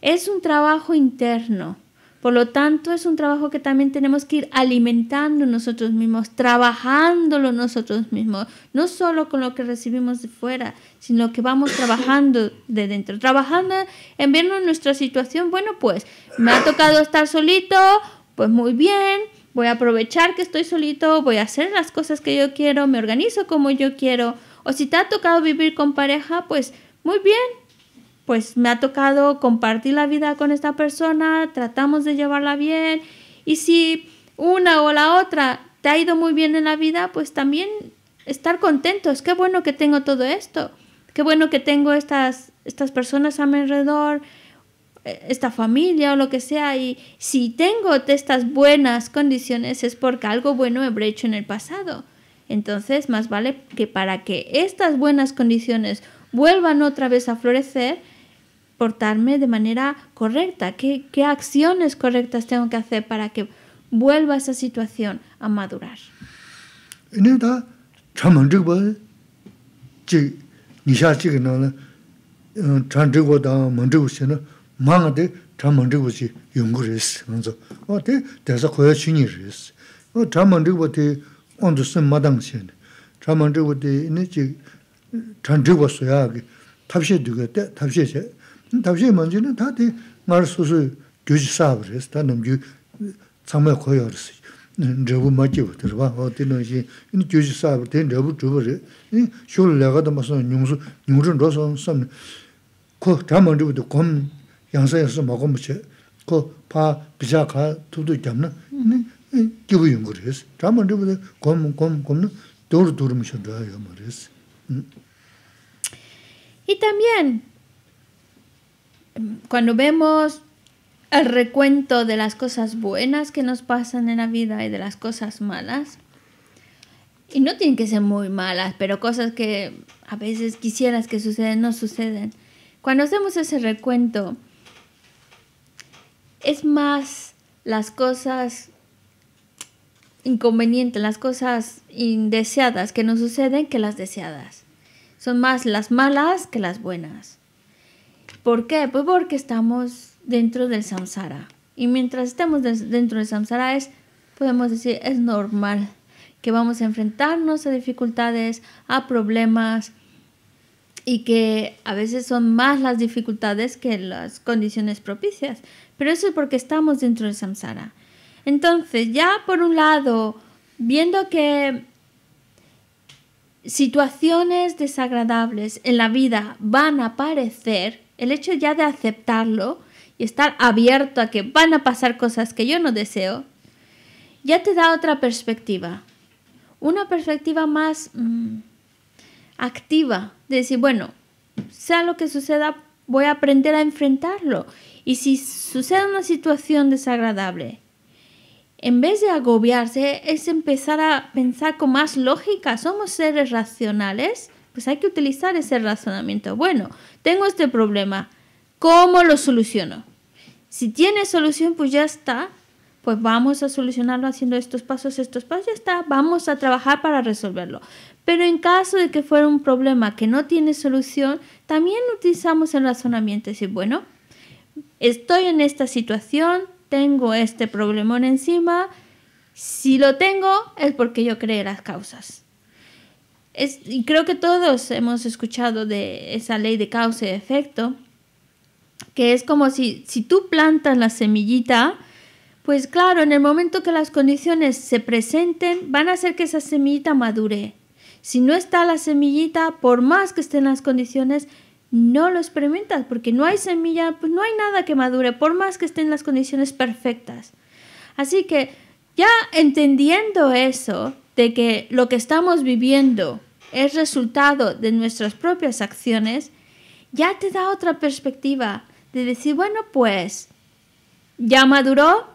Es un trabajo interno. Por lo tanto, es un trabajo que también tenemos que ir alimentando nosotros mismos, trabajándolo nosotros mismos, no solo con lo que recibimos de fuera, sino que vamos trabajando de dentro, trabajando en vernos nuestra situación. Bueno, pues me ha tocado estar solito, pues muy bien, voy a aprovechar que estoy solito, voy a hacer las cosas que yo quiero, me organizo como yo quiero. O si te ha tocado vivir con pareja, pues muy bien, pues me ha tocado compartir la vida con esta persona, tratamos de llevarla bien. Y si una o la otra te ha ido muy bien en la vida, pues también estar contentos. Qué bueno que tengo todo esto. Qué bueno que tengo estas, estas personas a mi alrededor. Eh, esta familia o lo que sea y si tengo estas buenas condiciones es porque algo bueno he hecho en el pasado. Entonces, más vale que para que estas buenas condiciones vuelvan otra vez a florecer, portarme de manera correcta. ¿Qué, qué acciones correctas tengo que hacer para que vuelva esa situación a madurar? māngā tē tā māndrīg bā chī yungu rēs, ngānsu, wā tē 마당신 khuya chīñi rēs. Wā tā 때 bā tē ondu sēn mādāng xēn, tā māndrīg bā tē inā chī tāndrīg bā suyā kī tāpshē dhūgā tē, tāpshē chē. Tāpshē māndrīg nā tā tē ngā rā sūsū gyōchī sāb rēs, tā Y también cuando vemos el recuento de las cosas buenas que nos pasan en la vida y de las cosas malas, y no tienen que ser muy malas, pero cosas que a veces quisieras que suceden no suceden. Cuando hacemos ese recuento, es más las cosas inconvenientes, las cosas indeseadas que nos suceden que las deseadas. Son más las malas que las buenas. ¿Por qué? Pues porque estamos dentro del samsara. Y mientras estemos dentro del samsara es, podemos decir, es normal que vamos a enfrentarnos a dificultades, a problemas, y que a veces son más las dificultades que las condiciones propicias. Pero eso es porque estamos dentro del samsara. Entonces, ya por un lado, viendo que situaciones desagradables en la vida van a aparecer, el hecho ya de aceptarlo y estar abierto a que van a pasar cosas que yo no deseo, ya te da otra perspectiva. Una perspectiva más... Mm, activa, de decir, bueno, sea lo que suceda, voy a aprender a enfrentarlo. Y si sucede una situación desagradable, en vez de agobiarse, es empezar a pensar con más lógica. Somos seres racionales, pues hay que utilizar ese razonamiento. Bueno, tengo este problema, ¿cómo lo soluciono? Si tiene solución, pues ya está. Pues vamos a solucionarlo haciendo estos pasos, estos pasos, ya está. Vamos a trabajar para resolverlo. Pero en caso de que fuera un problema que no tiene solución, también utilizamos el razonamiento. Decir, bueno, estoy en esta situación, tengo este problemón encima. Si lo tengo es porque yo creé las causas. y creo que todos hemos escuchado de esa ley de causa y efecto, que es como si, si tú plantas la semillita, pues claro, en el momento que las condiciones se presenten, van a hacer que esa semillita madure. Si no está la semillita, por más que estén las condiciones, no lo experimentas, porque no hay semilla, pues no hay nada que madure, por más que estén las condiciones perfectas. Así que ya entendiendo eso, de que lo que estamos viviendo es resultado de nuestras propias acciones, ya te da otra perspectiva de decir, bueno, pues ya maduró,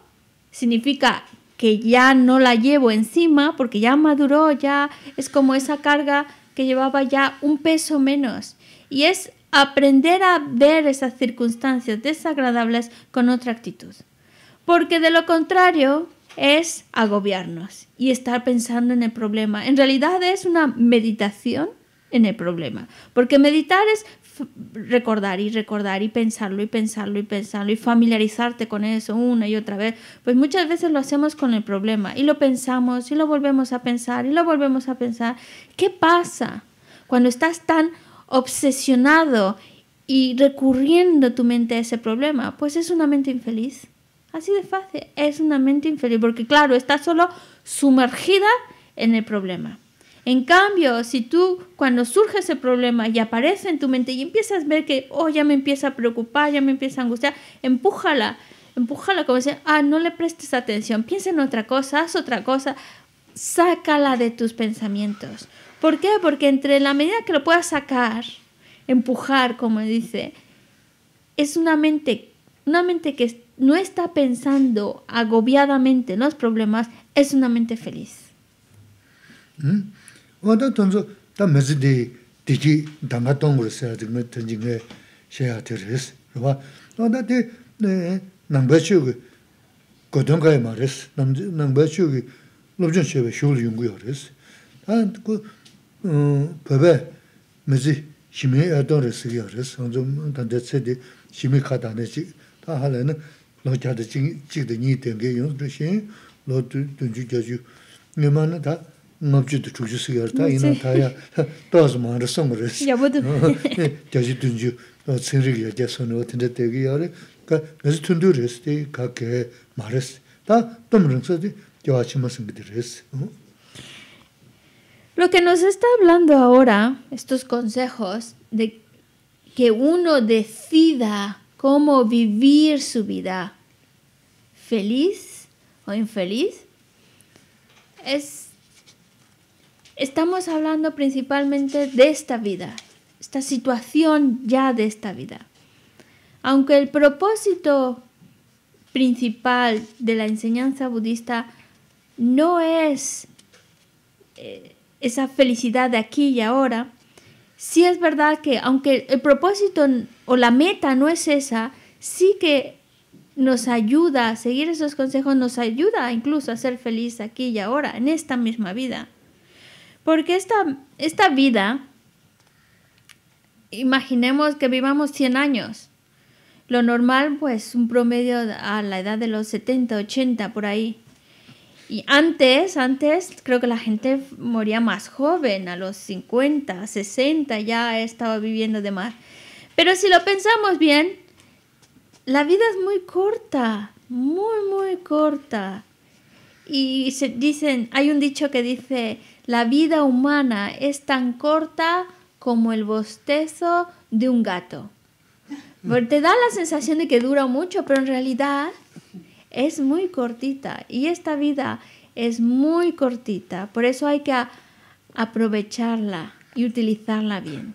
significa que ya no la llevo encima porque ya maduró, ya es como esa carga que llevaba ya un peso menos. Y es aprender a ver esas circunstancias desagradables con otra actitud. Porque de lo contrario es agobiarnos y estar pensando en el problema. En realidad es una meditación en el problema. Porque meditar es recordar y recordar y pensarlo y pensarlo y pensarlo y familiarizarte con eso una y otra vez, pues muchas veces lo hacemos con el problema y lo pensamos y lo volvemos a pensar y lo volvemos a pensar. ¿Qué pasa cuando estás tan obsesionado y recurriendo tu mente a ese problema? Pues es una mente infeliz. Así de fácil, es una mente infeliz porque claro, está solo sumergida en el problema. En cambio, si tú cuando surge ese problema y aparece en tu mente y empiezas a ver que, oh, ya me empieza a preocupar, ya me empieza a angustiar, empújala, empújala como si, ah, no le prestes atención, piensa en otra cosa, haz otra cosa, sácala de tus pensamientos. ¿Por qué? Porque entre la medida que lo puedas sacar, empujar, como dice, es una mente, una mente que no está pensando agobiadamente en los problemas, es una mente feliz. ¿Mm? wāntā tōnzō tā mēzī dī dī jī dāngā tōngu rī sāyā dī mē tēnjī ngē shēyā tē rī sī, rūwa. wāntā dī nāngbā chū gī gōdōng kāyā mā rī sī, nāngbā chū gī nopchido chukchi sikar ta ina taya [LAUGHS] taas maara songo res. Yabudu. Gyaji [LAUGHS] eh, dunju eh, tsinrik ya gya soni wa eh, tinda tegi yaari ka nazi tundu res di ka ke maares. Ta tom rinsa di gyawachi ma singdi res. Uh-huh. Lo que nos está hablando ahora, estos consejos, de que uno decida cómo vivir su vida, feliz o infeliz, es Estamos hablando principalmente de esta vida, esta situación ya de esta vida. Aunque el propósito principal de la enseñanza budista no es eh, esa felicidad de aquí y ahora, sí es verdad que aunque el propósito o la meta no es esa, sí que nos ayuda, a seguir esos consejos nos ayuda incluso a ser feliz aquí y ahora, en esta misma vida. Porque esta, vida, imaginemos que vivamos 100 años. Lo normal, pues un promedio a la edad de los 70, 80, por ahí. Y antes, antes creo que la gente moría más joven, a los 50, 60, ya estaba viviendo de más. Pero si lo pensamos bien, la vida es muy corta, muy, muy corta. Y se dicen, hay un dicho que dice, la vida humana es tan corta como el bostezo de un gato. Te da la sensación de que dura mucho, pero en realidad es muy cortita y esta vida es muy cortita, por eso hay que aprovecharla y utilizarla bien.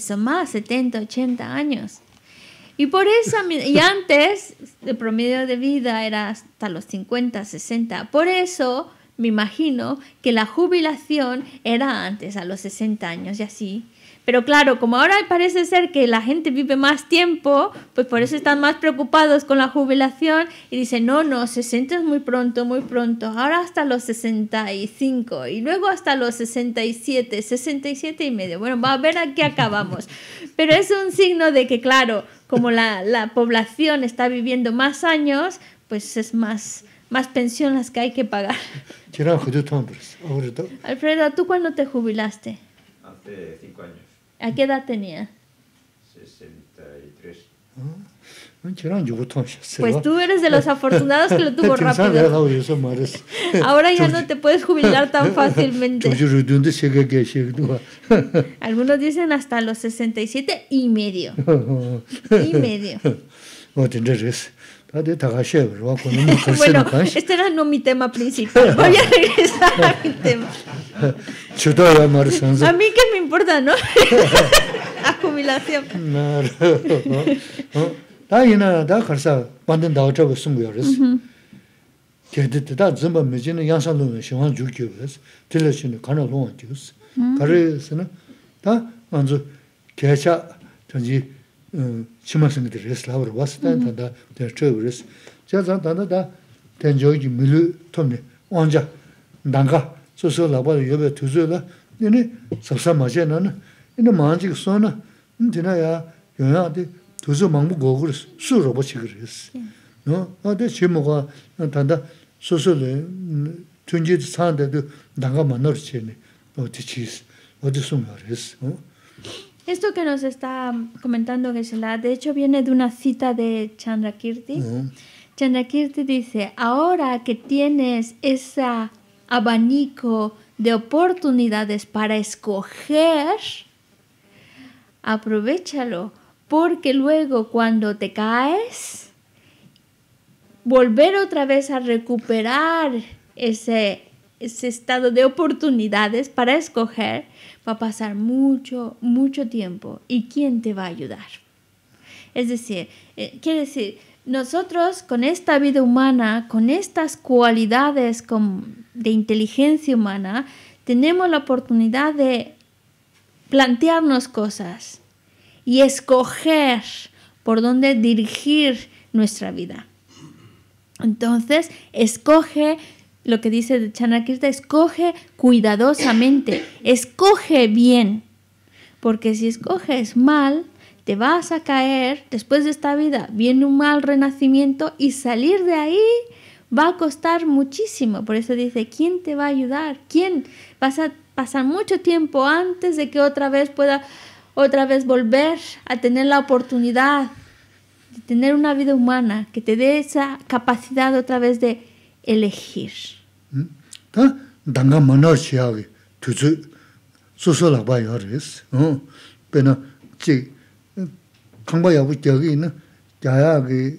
Son más, 70, 80 años. Y por eso, y antes el promedio de vida era hasta los 50, 60. Por eso me imagino que la jubilación era antes, a los 60 años y así. Pero claro, como ahora parece ser que la gente vive más tiempo, pues por eso están más preocupados con la jubilación y dicen, no, no, 60 es muy pronto, muy pronto, ahora hasta los 65 y luego hasta los 67, 67 y medio. Bueno, va a ver a qué acabamos. Pero es un signo de que, claro, como la, población está viviendo más años, pues es más más pensión las que hay que pagar. Alfredo, ¿tú cuándo te jubilaste? Hace cinco años. ¿A qué edad tenía? 63. Mm. Pues tú eres de los afortunados que lo tuvo [LAUGHS] rápido. [LAUGHS] Ahora ya no te puedes jubilar tan fácilmente. Algunos dicen hasta los 67 y medio. [LAUGHS] Y medio. [LAUGHS] bueno, este era no mi tema principal. Voy a regresar a mi tema. [LAUGHS] A mí que me importa, ¿no? a jubilación. chimasangdi res lawar wasdaan mm-hmm. tanda tena chayabu res. Chaya zang tanda da ten joogi milu tomni, wanja, nanga, soso labada yobaya tuzo la, ini 수로보 maja nana, ini 치모가 kiso na, tina ya yoyan adi tuzo mangbu gogo Esto que nos está comentando Gesela, de hecho, viene de una cita de Chandra Kirti. Chandra Kirti dice: Ahora que tienes ese abanico de oportunidades para escoger, aprovechalo, porque luego cuando te caes, volver otra vez a recuperar ese ese estado de oportunidades para escoger, va a pasar mucho, mucho tiempo. ¿Y quién te va a ayudar? Es decir, eh, quiere decir, nosotros con esta vida humana, con estas cualidades con, de inteligencia humana, tenemos la oportunidad de plantearnos cosas y escoger por dónde dirigir nuestra vida. Entonces, escoge lo que dice Chanakirta, escoge cuidadosamente, escoge bien, porque si escoges mal, te vas a caer después de esta vida, viene un mal renacimiento y salir de ahí va a costar muchísimo. Por eso dice, ¿quién te va a ayudar? ¿Quién? Vas a pasar mucho tiempo antes de que otra vez pueda, otra vez volver a tener la oportunidad de tener una vida humana, que te dé esa capacidad otra vez de elegir. Ta danga manar chiyaagi tuzu susu lakba yaris. Pena chik kangba yabu chiyaagi ina gyayaagi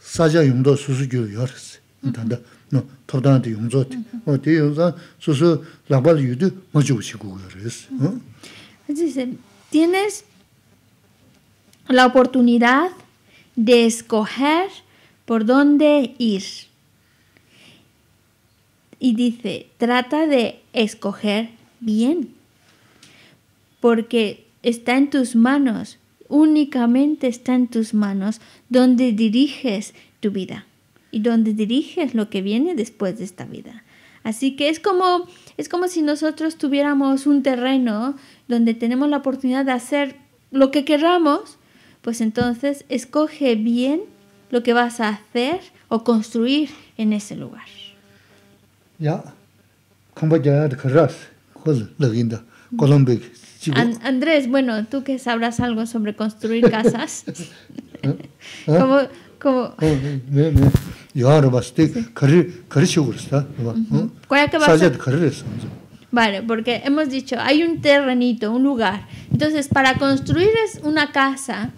saja yungdo susu gyu yaris. Tanda no todanda yungzo ti. Mm-hmm. O ti yungza susu lakba yudu majibu chigu yaris. Dice, mm-hmm. tienes la oportunidad de escoger por dónde ir. Y dice, trata de escoger bien, porque está en tus manos, únicamente está en tus manos donde diriges tu vida y donde diriges lo que viene después de esta vida. Así que es como, es como si nosotros tuviéramos un terreno donde tenemos la oportunidad de hacer lo que queramos, pues entonces escoge bien lo que vas a hacer o construir en ese lugar. Ya, 야 컴바자 Colombia, Andrés, bueno, tú que sabrás algo sobre construir [LAUGHS] casas. ¿Cómo, cómo? Yo ¿Cuál Vale, porque hemos dicho, hay un terrenito, un lugar. Entonces, para construir una casa,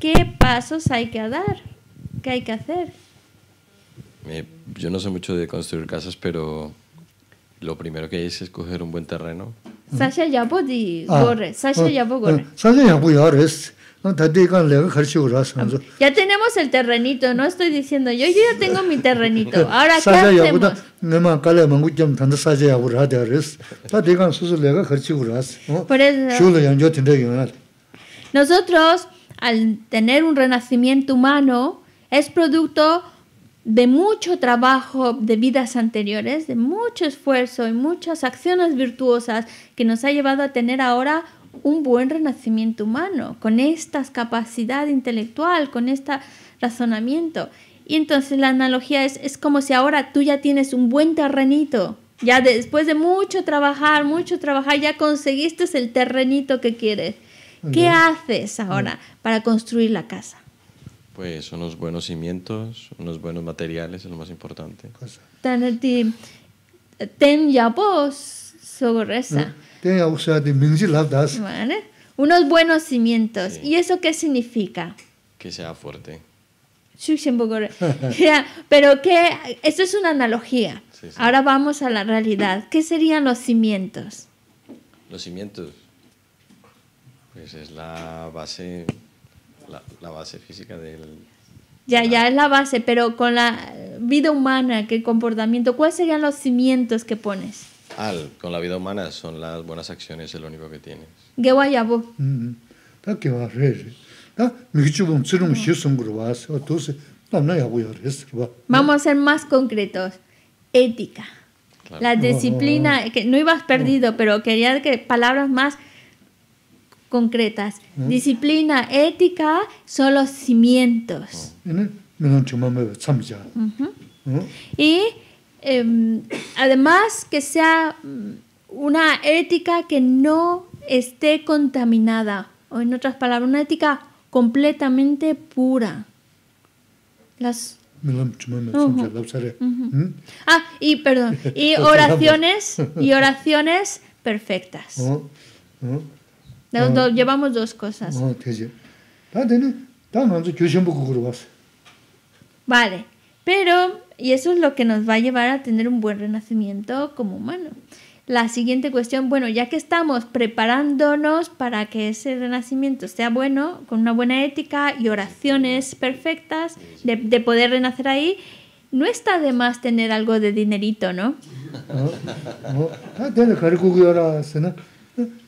¿qué pasos hay que dar? ¿Qué hay que hacer? yo no sé mucho de construir casas, pero lo primero que hay es escoger un buen terreno. Sasha ya puede ah, gorres, Sasha ah, ya puede ah, correr. Sasha ya Ya tenemos el terrenito, no estoy diciendo yo, yo ya tengo mi terrenito. [LAUGHS] Ahora qué hacemos? Sasha ya puede. No me acale, me gusta mucho tanto Sasha ya puede correr. Está digan sus legas harcigurás. Por eso. Yo lo llamo tener igual. Nosotros al tener un renacimiento humano es producto de mucho trabajo de vidas anteriores, de mucho esfuerzo y muchas acciones virtuosas que nos ha llevado a tener ahora un buen renacimiento humano, con esta capacidad intelectual, con este razonamiento. Y entonces la analogía es, como si ahora tú ya tienes un buen terrenito, ya después de mucho trabajar, mucho trabajar, ya conseguiste el terrenito que quieres. ¿Qué haces ahora para construir la casa? Pues unos buenos cimientos, unos buenos materiales, es lo más importante. Ten ya ten de Unos buenos cimientos. ¿Y eso qué significa? Que sea fuerte. [LAUGHS] Pero que esto es una analogía. Ahora vamos a la realidad. ¿Qué serían los cimientos? Los cimientos. Pues es la base la, base física del... Ya, ya es la base, pero con la vida humana, qué comportamiento, ¿cuáles serían los cimientos que pones? Al, con la vida humana son las buenas acciones, es lo único que tienes. ¿Qué guayabo? Mm, mm. eh. a hacer? Vamos a ser más concretos. Ética. La disciplina, que no ibas perdido, pero quería que palabras más concretas. Disciplina ética son los cimientos. Y em, además que sea mm, una ética que no esté contaminada, o en otras palabras, una ética completamente pura. Las Ah, y perdón, [LAUGHS] y oraciones, y oraciones perfectas llevamos dos cosas. Vale. Pero y eso es lo que nos va a llevar a tener un buen renacimiento como humano. La siguiente cuestión, bueno, ya que estamos preparándonos para que ese renacimiento sea bueno, con una buena ética y oraciones perfectas, de, de poder renacer ahí, no está de más tener algo de dinerito, ¿no? [LAUGHS]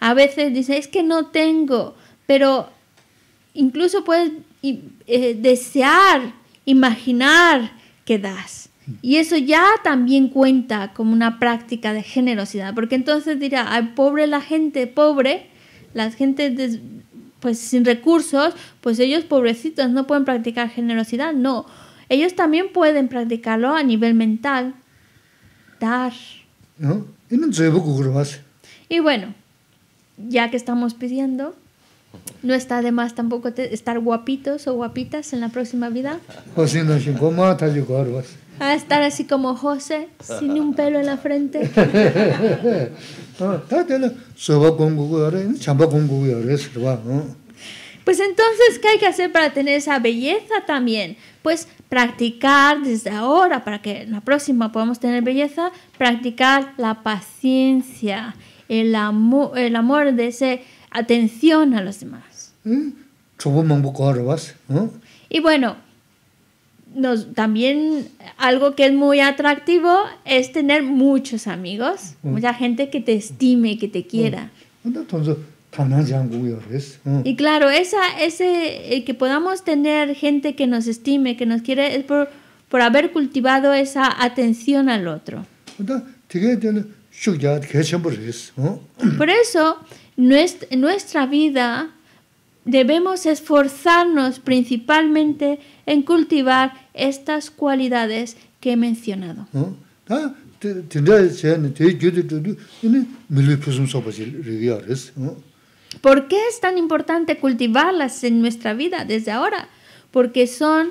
A veces dices, que no tengo, pero incluso puedes eh, desear, imaginar que das. Y eso ya también cuenta como una práctica de generosidad, porque entonces dirá, Ay, pobre la gente, pobre, la gente pues sin recursos, pues ellos pobrecitos no pueden practicar generosidad, no, ellos también pueden practicarlo a nivel mental, dar. No, Y bueno, ya que estamos pidiendo, no está de más tampoco estar guapitos o guapitas en la próxima vida. A estar así como José, sin un pelo en la frente. [LAUGHS] Ah, pues entonces, ¿qué hay que hacer para tener esa belleza también? Pues practicar desde ahora, para que la próxima podamos tener belleza, practicar la paciencia el amor, el amor de esa atención a los demás. ¿Mm? Y bueno, nos, también algo que es muy atractivo es tener muchos amigos, mm. mucha gente que te estime, que te quiera. Mm. Y claro, esa, ese, eh, que podamos tener gente que nos estime, que nos quiere, es por, por haber cultivado esa atención al otro. Por eso, en nuestra vida debemos esforzarnos principalmente en cultivar estas cualidades que he mencionado. ¿Por qué es tan importante cultivarlas en nuestra vida desde ahora? Porque son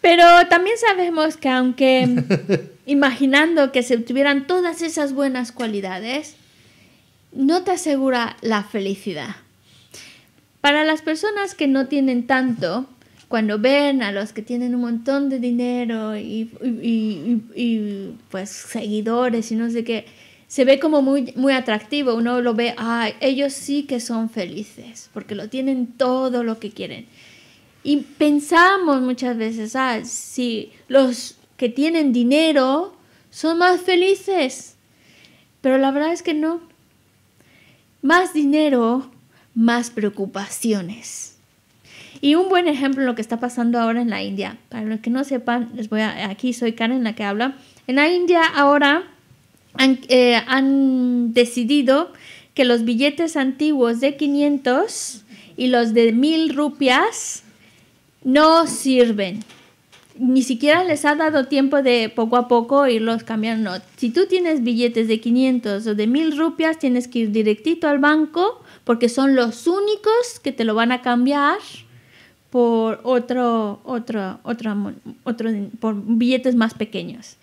Pero también sabemos que aunque [LAUGHS] imaginando que se tuvieran todas esas buenas cualidades, no te asegura la felicidad. Para las personas que no tienen tanto, cuando ven a los que tienen un montón de dinero y, pues seguidores y no sé qué, se ve como muy, muy atractivo. Uno lo ve, ellos sí que son felices, porque lo tienen todo lo que quieren. Y pensamos muchas veces, ah, si los que tienen dinero son más felices. Pero la verdad es que no. Más dinero, más preocupaciones. Y un buen ejemplo de lo que está pasando ahora en la India. Para los que no sepan, les voy a, aquí soy Karen la que habla. En la India ahora han, eh, decidido que los billetes antiguos de 500 y los de 1000 rupias no sirven. Ni siquiera les ha dado tiempo de poco a poco irlos cambiando. Si tú tienes billetes de 500 o de 1000 rupias, tienes que ir directito al banco porque son los únicos que te lo van a cambiar por otro, por billetes más pequeños.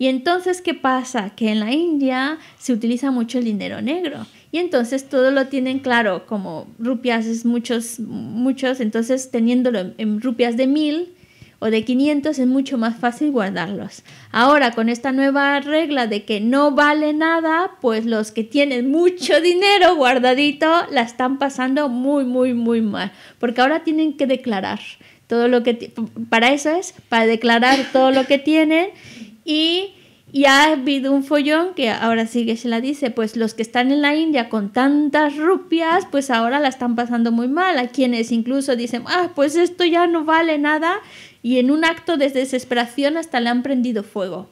Y entonces, ¿qué pasa? Que en la India se utiliza mucho el dinero negro. Y entonces todo lo tienen claro, como rupias es muchos, muchos, entonces teniéndolo en rupias de mil o de 500 es mucho más fácil guardarlos. Ahora con esta nueva regla de que no vale nada, pues los que tienen mucho [LAUGHS] dinero guardadito la están pasando muy, muy, muy mal, porque ahora tienen que declarar todo lo que para eso es para declarar todo lo que tienen y y ha habido un follón que ahora sí que se la dice, pues los que están en la India con tantas rupias, pues ahora la están pasando muy mal. A quienes incluso dicen, ah, pues esto ya no vale nada. Y en un acto de desesperación hasta le han prendido fuego.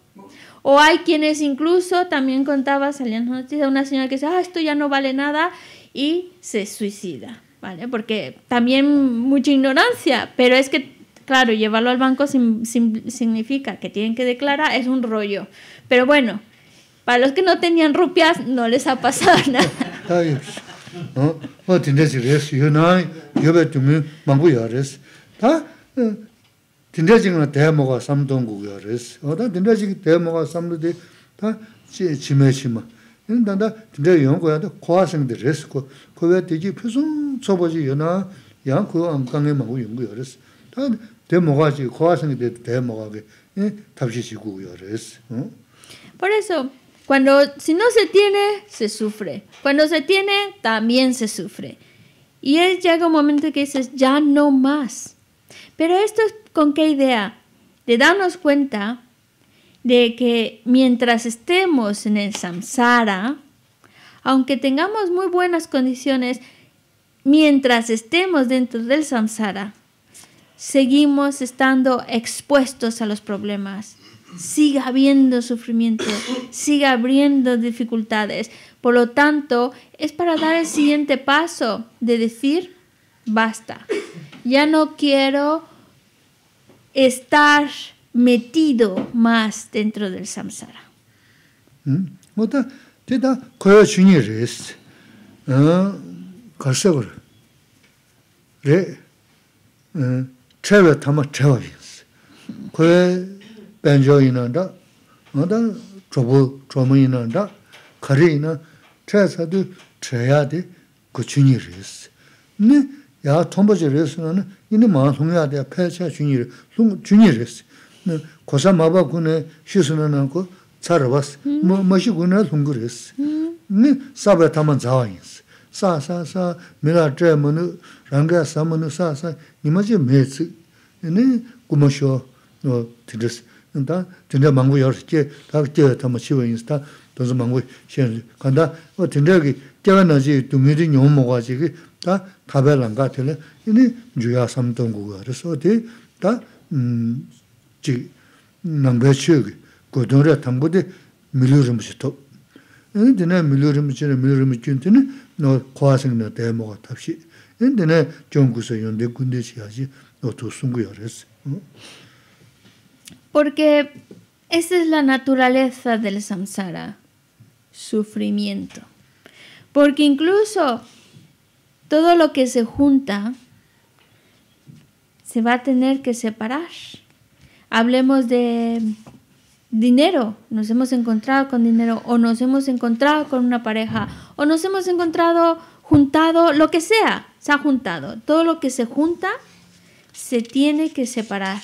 O hay quienes incluso, también contaba, salían noticias, una señora que dice, ah, esto ya no vale nada y se suicida. ¿Vale? Porque también mucha ignorancia, pero es que Claro, llevarlo al banco sin, sin, significa que tienen que declarar, es un rollo. Pero bueno, para los que no tenían rupias, no les ha pasado [LAUGHS] nada. Está bien. No, tienes que ir, yo no, yo veo tu mío, mangu ya eres. ¿Ah? Eh, tienes que ir a te moga samdongu ya eres. ¿O da? Tienes que te moga samdo de, ¿ah? Chime chima. Tanda, tienes que ir a moga ya, koa seng de res, ko, ko vea te ki, pisung, sobo ji yo na, yang ko ang kange mangu ya eres. Tanda, eh, Por eso cuando si no se tiene se sufre, cuando se tiene también se sufre. Y llega un momento que dices ya no más. Pero esto es con qué idea? De darnos cuenta de que mientras estemos en el samsara, aunque tengamos muy buenas condiciones, mientras estemos dentro del samsara, seguimos estando expuestos a los problemas. sigue habiendo sufrimiento, sigue habiendo dificultades. Por lo tanto, es para dar el siguiente paso de decir, basta, ya no quiero estar metido más dentro del samsara. treve tama trewa yinsi. Kue benjo yina da, nga da jomu yina da, kare yina, tre sado tre yade, ku chuni resi. Ni, yaa tomba je resi 뭐 ini maa 네 yade, kaya chaya chuni resi. Kosa maba kuni, shi suna naka, mashi Ni, tama zawa yinsi. Sa, sa, sa, mila manu, rangaya sa manu, sa, sa, nima je ene kumashio tiris. Nda tindra mangu yawar che, taa che tama shiwa insi, taa tansu mangu shen. Kanda tindra ki tiaga na zi dungi zi nyong mokwa zi ki taa tabay langa tila, ene juya samtang gu gwa riso. Ode taa jik mm, nangbay shio ki, kodong ra di tina, no na tabshi. jiong Porque esa es la naturaleza del samsara, sufrimiento. Porque incluso todo lo que se junta se va a tener que separar. Hablemos de dinero, nos hemos encontrado con dinero o nos hemos encontrado con una pareja o nos hemos encontrado juntado, lo que sea, se ha juntado. Todo lo que se junta se tiene que separar.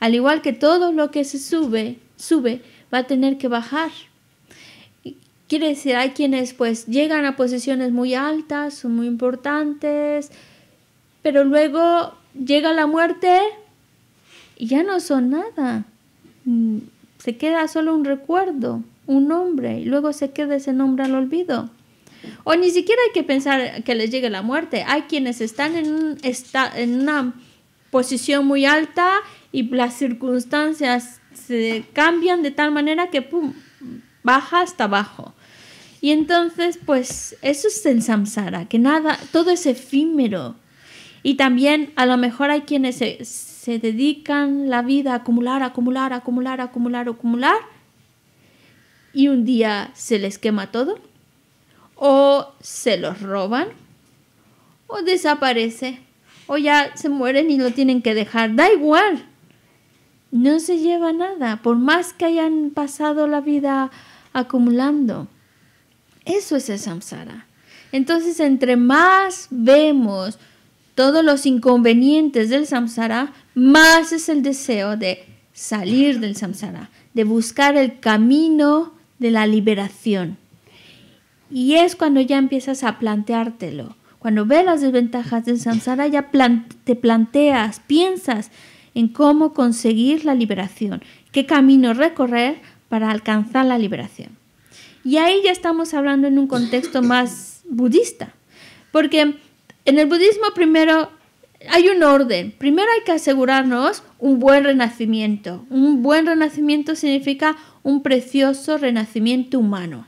Al igual que todo lo que se sube, sube, va a tener que bajar. Quiere decir, hay quienes pues llegan a posiciones muy altas, son muy importantes, pero luego llega la muerte y ya no son nada. Mm, se queda solo un recuerdo, un nombre, y luego se queda ese nombre al olvido. O ni siquiera hay que pensar que les llegue la muerte. Hay quienes están en, en una posición muy alta y las circunstancias se cambian de tal manera que pum, baja hasta abajo. Y entonces, pues eso es el samsara, que nada, todo es efímero. Y también a lo mejor hay quienes se, se dedican la vida a acumular, acumular, acumular, acumular, acumular, y un día se les quema todo, o se los roban, o desaparece o ya se mueren y lo tienen que dejar. Da igual. No se lleva nada, por más que hayan pasado la vida acumulando. Eso es el samsara. Entonces, entre más vemos todos los inconvenientes del samsara, más es el deseo de salir del samsara, de buscar el camino de la liberación. Y es cuando ya empiezas a planteártelo. Cuando ves las desventajas del samsara ya te planteas, piensas en cómo conseguir la liberación, qué camino recorrer para alcanzar la liberación. Y ahí ya estamos hablando en un contexto más budista, porque en el budismo primero hay un orden. Primero hay que asegurarnos un buen renacimiento. Un buen renacimiento significa un precioso renacimiento humano.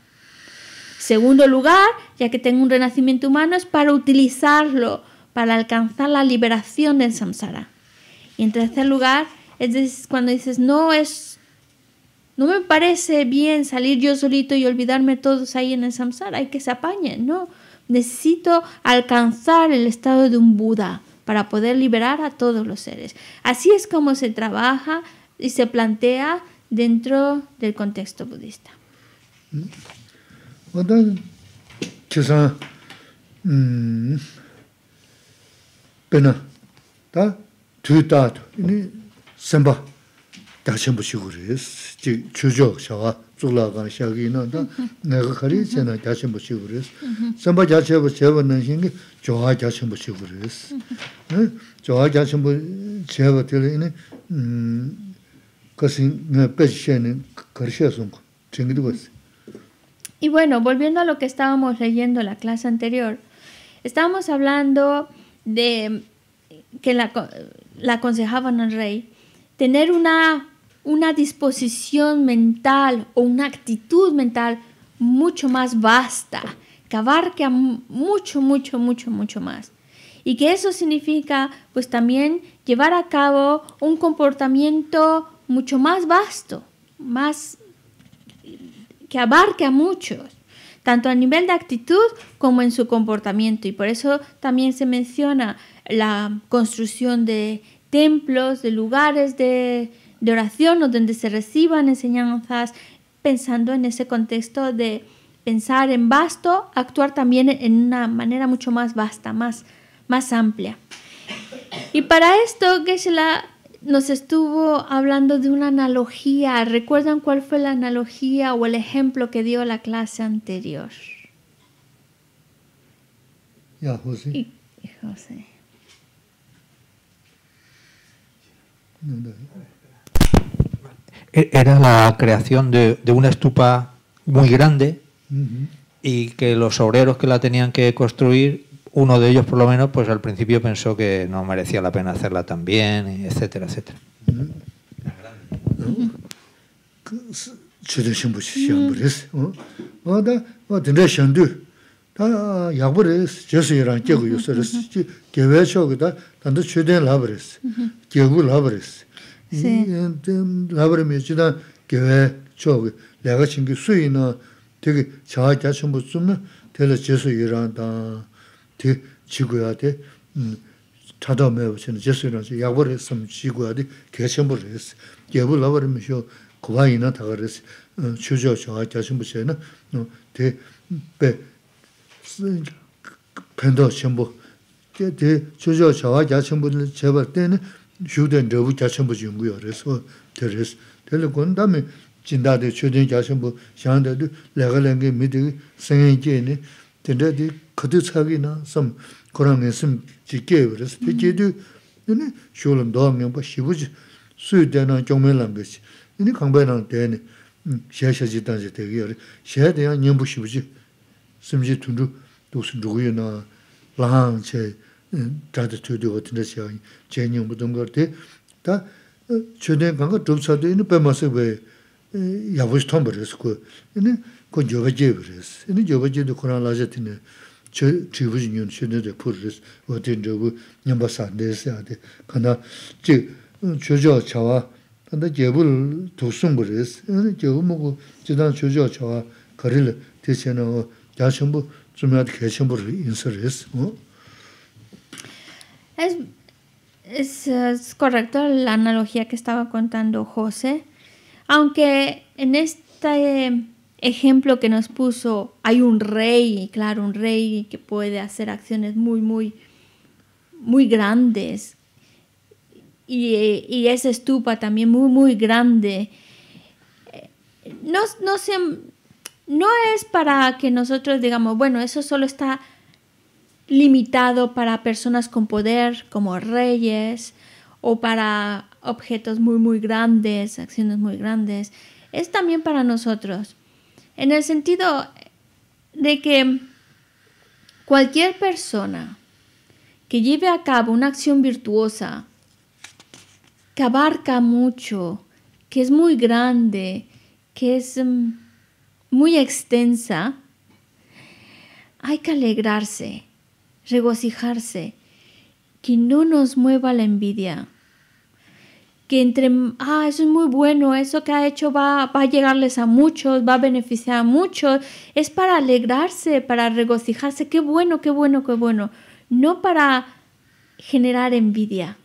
Segundo lugar, ya que tengo un renacimiento humano, es para utilizarlo para alcanzar la liberación del samsara. Y en tercer lugar, es cuando dices, no es, no me parece bien salir yo solito y olvidarme todos ahí en el samsara, hay que se apañen, no. Necesito alcanzar el estado de un Buda para poder liberar a todos los seres. Así es como se trabaja y se plantea dentro del contexto budista. 주선 음 베나 다 두다 이 셈바 다시 한번 쉬고 그랬어. 지 주저 저가 졸라가 시작이나 다 내가 거리 전에 다시 한번 쉬고 그랬어. 셈바 다시 한번 세번은 신기 좋아 다시 한번 쉬고 그랬어. 네? 좋아 다시 한번 제가 들으니 음 거신 Y bueno, volviendo a lo que estábamos leyendo en la clase anterior, estábamos hablando de que la, aconsejaban al rey, tener una, una disposición mental o una actitud mental mucho más vasta, que abarque mucho, mucho, mucho, mucho más. Y que eso significa pues también llevar a cabo un comportamiento mucho más vasto, más que abarca a muchos, tanto a nivel de actitud como en su comportamiento. Y por eso también se menciona la construcción de templos, de lugares de, oración o donde se reciban enseñanzas, pensando en ese contexto de pensar en vasto, actuar también en una manera mucho más vasta, más, más amplia. Y para esto, Geshe-la nos estuvo hablando de una analogía. ¿Recuerdan cuál fue la analogía o el ejemplo que dio la clase anterior? Ya, José. Y, José. E-, era la creación de, una estupa muy grande y que los obreros que la tenían que construir uno de ellos por lo menos, pues al principio pensó que no merecía la pena hacerla tan bien, etcétera, etcétera. 대 chīguyā 음 tādā mēwa chīna jēsī rā chī yāgwa rī sāma chīguyā tī kēchēmbu rī sī gyēbu lāwa rī mī shio kuwā yīna tāgā rī sī chūchō chōhā kēchēmbu chēna tī bē pēndō chēmbu tī chūchō chōhā kēchēmbu chēba tī nī shūdēn rēbu kēchēmbu chīngu yā kato tsaagi naa 그런 korangi sam chi kiai waris, pe kiai 뭐 시부지 shoolam doa ngayangpa shibuji sui dayanaa kiongmei langbaisi, yini kangbay naa dayani shaa shaa jitaan zi 라한체 yari, shaa dayaa nyambu shibuji simji tundu duksan dhuguyo naa lahaan chay dada tuyo dhuwa tinda chayani, chibuzi nyun shinde de puris, wadi ndogu nyamba sandesi ade. Kanda chik chojo chawa, kanda jebul tuksum buris, jebu mugu jidan chojo chawa karil tishe na yashimbu zumiyad kechimbu insiris. Es, es, es correcto la analogía que estaba contando José, aunque en este ejemplo que nos puso, hay un rey, claro, un rey que puede hacer acciones muy, muy, muy grandes. Y, esa estupa también muy, muy grande. No, no, no es para que nosotros digamos, bueno, eso solo está limitado para personas con poder como reyes o para objetos muy, muy grandes, acciones muy grandes. Es también para nosotros en el sentido de que cualquier persona que lleve a cabo una acción virtuosa, que abarca mucho, que es muy grande, que es mm, muy extensa, hay que alegrarse, regocijarse, que no nos mueva la envidia que entre, ah, eso es muy bueno, eso que ha hecho va, va a llegarles a muchos, va a beneficiar a muchos, es para alegrarse, para regocijarse, qué bueno, qué bueno, qué bueno, no para generar envidia.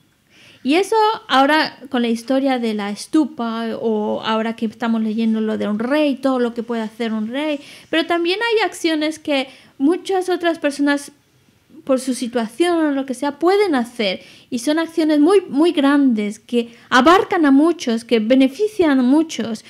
Y eso ahora con la historia de la estupa o ahora que estamos leyendo lo de un rey, todo lo que puede hacer un rey, pero también hay acciones que muchas otras personas por su situación o lo que sea, pueden hacer. Y son acciones muy, muy grandes que abarcan a muchos, que benefician a muchos.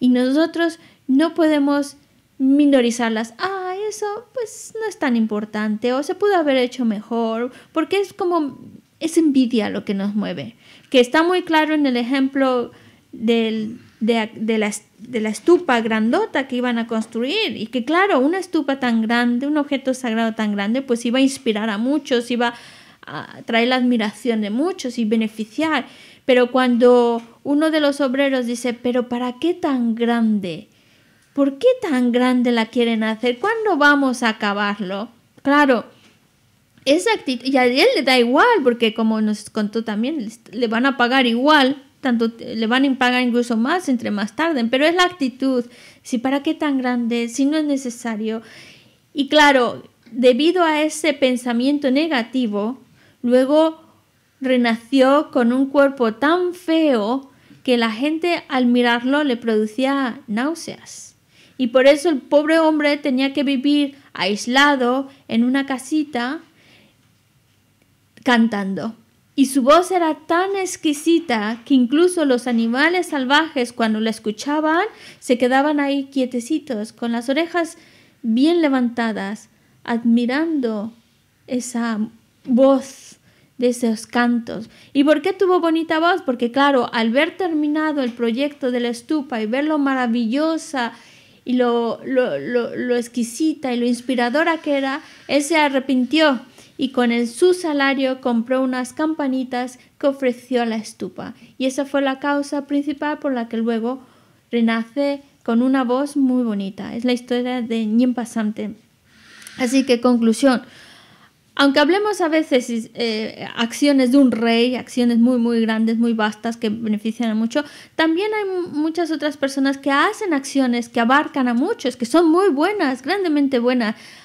Y nosotros no podemos minorizarlas. Ah, eso pues no es tan importante o se pudo haber hecho mejor, porque es como es envidia lo que nos mueve. Que está muy claro en el ejemplo del de, la, estupa grandota que iban a construir y que claro, una estupa tan grande, un objeto sagrado tan grande, pues iba a inspirar a muchos, iba a traer la admiración de muchos y beneficiar. Pero cuando uno de los obreros dice, pero ¿para qué tan grande? ¿Por qué tan grande la quieren hacer? ¿Cuándo vamos a acabarlo? Claro, esa actitud, y a él le da igual, porque como nos contó también, le van a pagar igual tanto le van a pagar incluso más entre más tarde. pero es la actitud, si para qué tan grande, si no es necesario. Y claro, debido a ese pensamiento negativo, luego renació con un cuerpo tan feo que la gente al mirarlo le producía náuseas. Y por eso el pobre hombre tenía que vivir aislado en una casita cantando. Y su voz era tan exquisita que incluso los animales salvajes cuando la escuchaban se quedaban ahí quietecitos, con las orejas bien levantadas, admirando esa voz de esos cantos. ¿Y por qué tuvo bonita voz? Porque claro, al ver terminado el proyecto de la estupa y ver lo maravillosa y lo, lo, lo exquisita y lo inspiradora que era, él se arrepintió y con el, su salario compró unas campanitas que ofreció a la estupa. Y esa fue la causa principal por la que luego renace con una voz muy bonita. Es la historia de pasante Así que conclusión. Aunque hablemos a veces eh, acciones de un rey, acciones muy, muy grandes, muy vastas, que benefician a mucho, también hay muchas otras personas que hacen acciones que abarcan a muchos, que son muy buenas, grandemente buenas.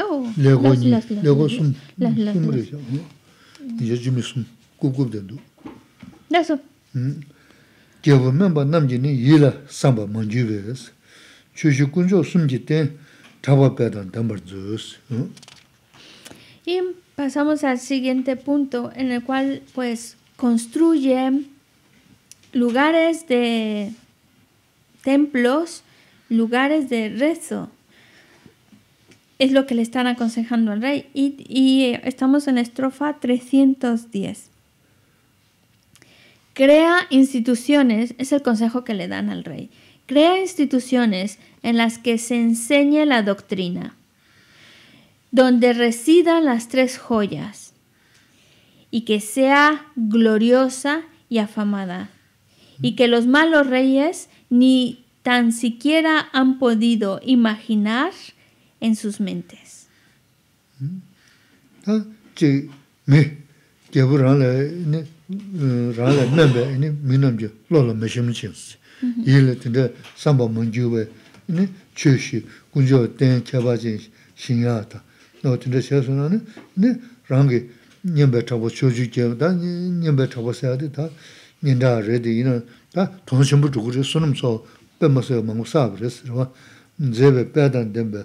Mm. Mm. y pasamos al siguiente punto en el cual pues construyen lugares de templos lugares de rezo es lo que le están aconsejando al rey. Y, eh, estamos en la estrofa 310. Crea instituciones, es el consejo que le dan al rey. Crea instituciones en las que se enseñe la doctrina, donde residan las tres joyas, y que sea gloriosa y afamada, y que los malos reyes ni tan siquiera han podido imaginar en sus mentes. Ta che me que bura la ne ra la na be ni mi nam je lo lo me shim chi yi le tin de sam ba mon ju be ni che shi kun ten che ba no tin de che so na ne rang ge nyen be ta bo cho ju ge da nyen be ta bo sa de ta nyen da re de yi na ta ton shim bu ju so nam so be ma se ma ngu ro ba ze be be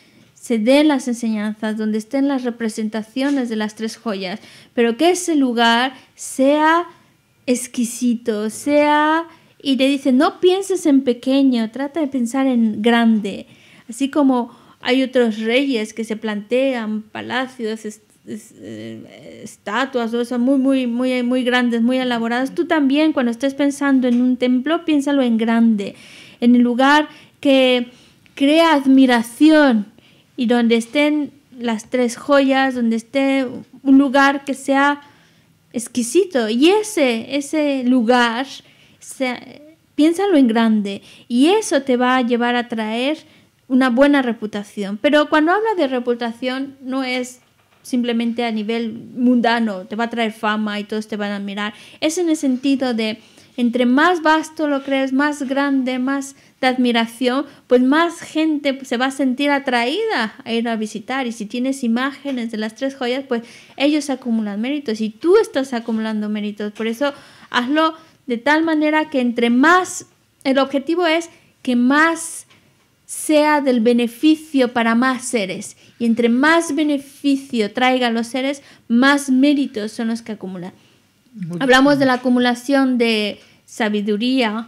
se den las enseñanzas, donde estén las representaciones de las tres joyas, pero que ese lugar sea exquisito, sea... Y te dice, no pienses en pequeño, trata de pensar en grande. Así como hay otros reyes que se plantean palacios, eh, estatuas, o muy, muy, muy, muy grandes, muy elaboradas. Tú también, cuando estés pensando en un templo, piénsalo en grande, en el lugar que crea admiración y donde estén las tres joyas, donde esté un lugar que sea exquisito. Y ese, ese lugar, piénsalo en grande y eso te va a llevar a traer una buena reputación. Pero cuando habla de reputación no es simplemente a nivel mundano, te va a traer fama y todos te van a admirar. Es en el sentido de entre más vasto lo crees, más grande, más admiración, pues más gente se va a sentir atraída a ir a visitar. Y si tienes imágenes de las tres joyas, pues ellos acumulan méritos y tú estás acumulando méritos. Por eso hazlo de tal manera que entre más, el objetivo es que más sea del beneficio para más seres. Y entre más beneficio traigan los seres, más méritos son los que acumulan. Hablamos de la acumulación de sabiduría,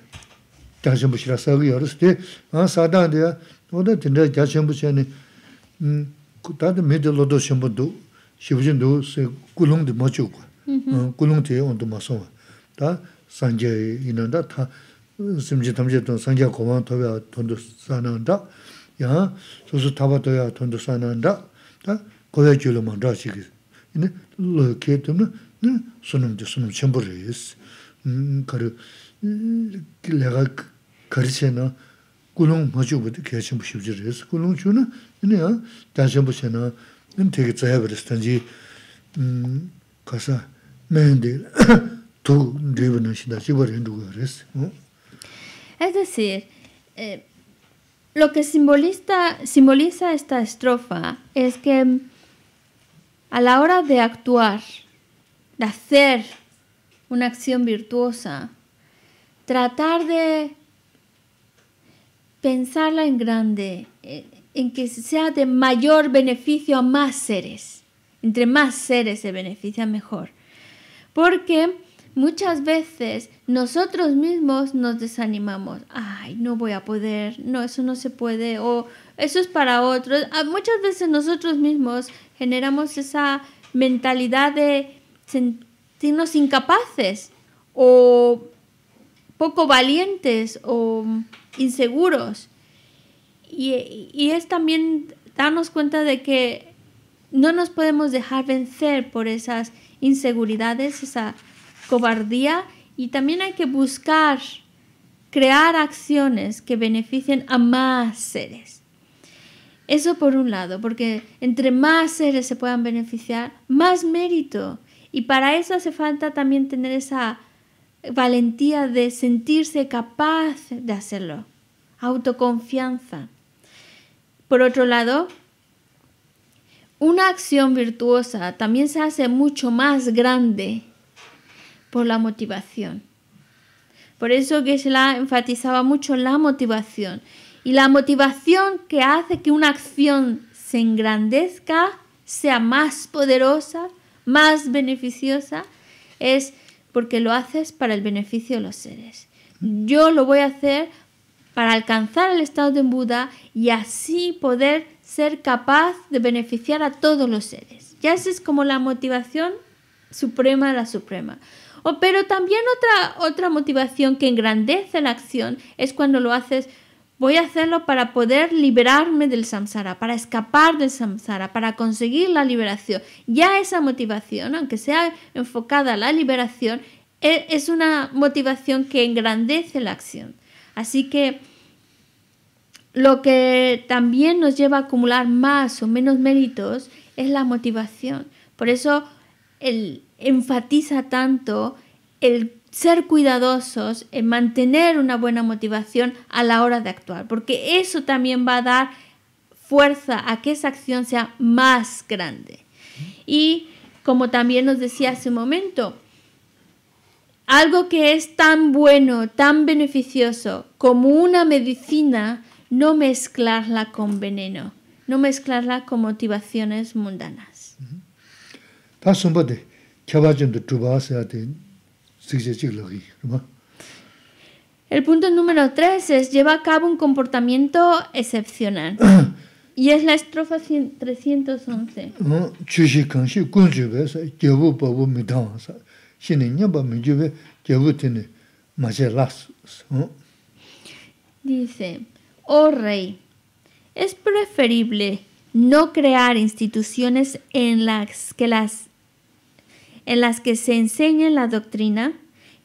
gyāshīmbu shirā sāgu yorus, tē, ā sādāng dē yā, wadā tindā gyāshīmbu shirā nē, tā tā mē tē lodo shīmbu dō, shību shīn dō, sē kūlūng dē mōchū kua, kūlūng tē yōntō mā sōngwa, tā sāngyā yīnā dā, tā sīmchī tamchī tō sāngyā kōwān tō yā tōndō sānā dā, yā, sūsū tāpa tō tā kōyā mā yīnā, lō [COUGHS] es decir eh, lo que simboliza esta estrofa es que a la hora de actuar de hacer una acción virtuosa tratar de pensarla en grande, eh, en que sea de mayor beneficio a más seres. Entre más seres se beneficia mejor. Porque muchas veces nosotros mismos nos desanimamos. Ay, no voy a poder, no, eso no se puede, o eso es para otros. Ah, muchas veces nosotros mismos generamos esa mentalidad de sentirnos incapaces o poco valientes o inseguros. Y, y es también darnos cuenta de que no nos podemos dejar vencer por esas inseguridades, esa cobardía, y también hay que buscar crear acciones que beneficien a más seres. Eso por un lado, porque entre más seres se puedan beneficiar, más mérito. Y para eso hace falta también tener esa valentía de sentirse capaz de hacerlo, autoconfianza. Por otro lado, una acción virtuosa también se hace mucho más grande por la motivación. Por eso que se la enfatizaba mucho la motivación. Y la motivación que hace que una acción se engrandezca, sea más poderosa, más beneficiosa, es porque lo haces para el beneficio de los seres. Yo lo voy a hacer para alcanzar el estado de Buda y así poder ser capaz de beneficiar a todos los seres. Ya esa es como la motivación suprema de la suprema. O, pero también otra, otra motivación que engrandece la acción es cuando lo haces Voy a hacerlo para poder liberarme del samsara, para escapar del samsara, para conseguir la liberación. Ya esa motivación, aunque sea enfocada a la liberación, e, es una motivación que engrandece la acción. Así que lo que también nos lleva a acumular más o menos méritos es la motivación. Por eso él enfatiza tanto el ser cuidadosos, en mantener una buena motivación a la hora de actuar, porque eso también va a dar fuerza a que esa acción sea más grande. Y como también nos decía hace un momento, algo que es tan bueno, tan beneficioso como una medicina, no mezclarla con veneno, no mezclarla con motivaciones mundanas. El punto número tres es lleva a cabo un comportamiento excepcional. [COUGHS] y es la estrofa 311. Dice, oh rey, es preferible no crear instituciones en las que, las, en las que se enseñe la doctrina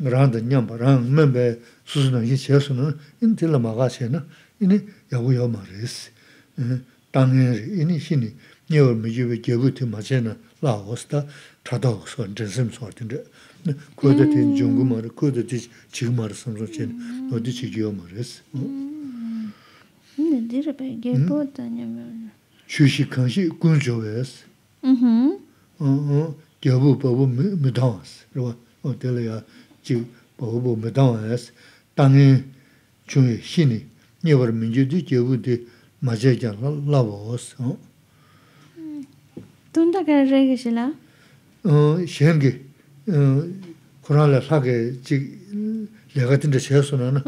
rāndā ñāmbā, rāng mēmbē sūsūnā yī chēsū nā, in tīla mā gā chē na, inī yāgū yāgū mā rē sī. Tāngi rī, inī xīni, ñi wā mī yuwa gyagū tī mā chē na, lā tā, tā tā gōs wā, dēn Kua kua chī bāhu bō mēdāwa āyās, tāngi chūngi xīni, nīwār mīnchūdi, jīwūdi, mācayi jāna lā bōgōs. Tūnda kāra rā yīgī shīlā? Shīhāngi, Kurāna lā hlā kāyā chīk lēgā tīndā shāyā sūna,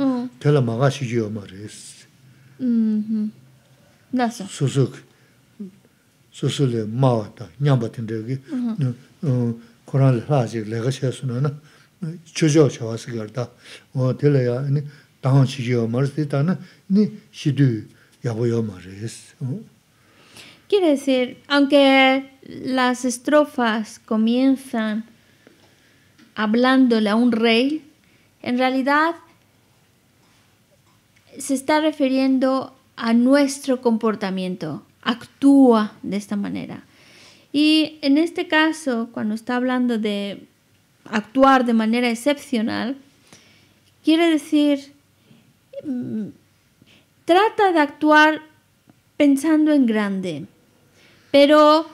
tēla māgā shīchī yōma rā yīs. Nā sā? Sūsū Quiere decir, aunque las estrofas comienzan hablándole a un rey, en realidad se está refiriendo a nuestro comportamiento. Actúa de esta manera. Y en este caso, cuando está hablando de actuar de manera excepcional, quiere decir, mm, trata de actuar pensando en grande, pero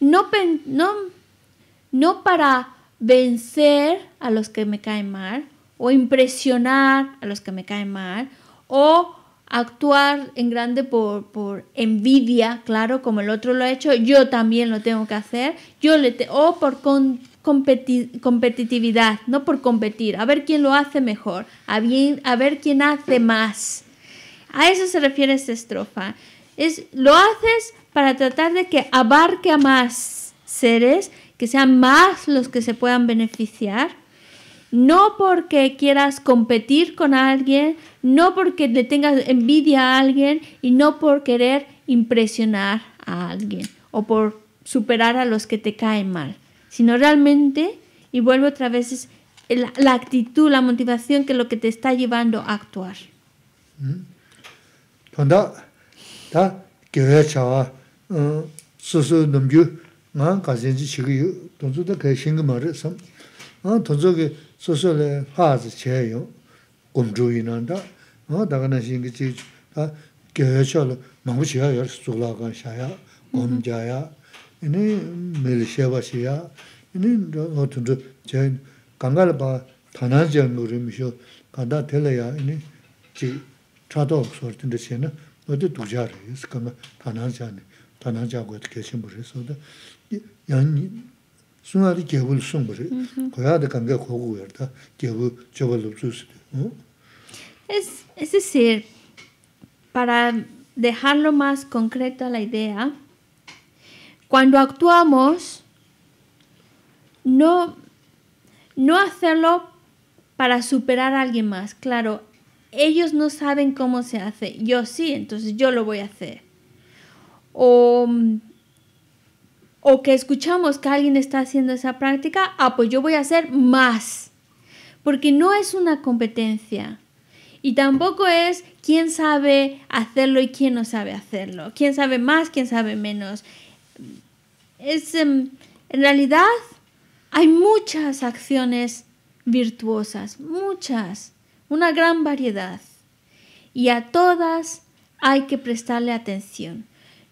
no, no, para vencer a los que me caen mal, o impresionar a los que me caen mal, o actuar en grande por, envidia, claro, como el otro lo ha hecho, yo también lo tengo que hacer, yo le o por competitividad, no por competir, a ver quién lo hace mejor, a, ver quién hace más. A eso se refiere esta estrofa. Es, lo haces para tratar de que abarque a más seres, que sean más los que se puedan beneficiar no porque quieras competir con alguien, no porque le tengas envidia a alguien y no por querer impresionar a alguien o por superar a los que te caen mal, sino realmente, y vuelvo otra vez, es la, actitud, la motivación que es lo que te está llevando a actuar. Mm-hmm. sōsōle hāza 체요 gōm 어 nāndā, dāga nā shīngi chī kia yō chōlo māngu chī yā yā sūlā gāng shā yā, gōm chā yā, inī mēli shē wāshī yā, inī rō tōntō chēyō, kāngāla pā tānā jā ngō rīmi es es decir para dejarlo más concreto la idea cuando actuamos no no hacerlo para superar a alguien más claro ellos no saben cómo se hace yo sí entonces yo lo voy a hacer o o que escuchamos que alguien está haciendo esa práctica, ah, pues yo voy a hacer más. Porque no es una competencia. Y tampoco es quién sabe hacerlo y quién no sabe hacerlo. Quién sabe más, quién sabe menos. Es, em, en realidad hay muchas acciones virtuosas, muchas, una gran variedad. Y a todas hay que prestarle atención.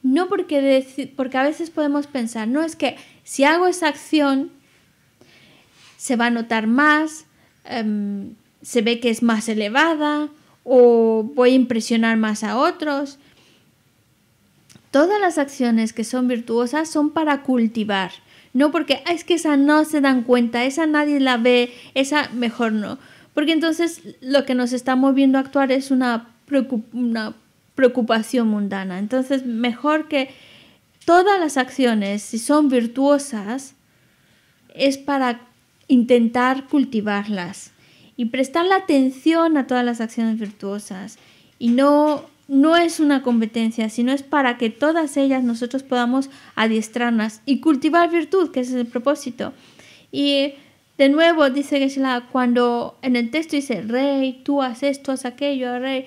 No porque, porque a veces podemos pensar, no es que si hago esa acción se va a notar más, em, se ve que es más elevada o voy a impresionar más a otros. Todas las acciones que son virtuosas son para cultivar, no porque ah, es que esa no se dan cuenta, esa nadie la ve, esa mejor no. Porque entonces lo que nos está moviendo a actuar es una, preocupación, preocupación mundana. Entonces, mejor que todas las acciones, si son virtuosas, es para intentar cultivarlas y prestar la atención a todas las acciones virtuosas. Y no, no es una competencia, sino es para que todas ellas nosotros podamos adiestrarlas y cultivar virtud, que ese es el propósito. Y de nuevo dice Geshe-la, cuando en el texto dice, rey, tú haces esto, haces aquello, rey,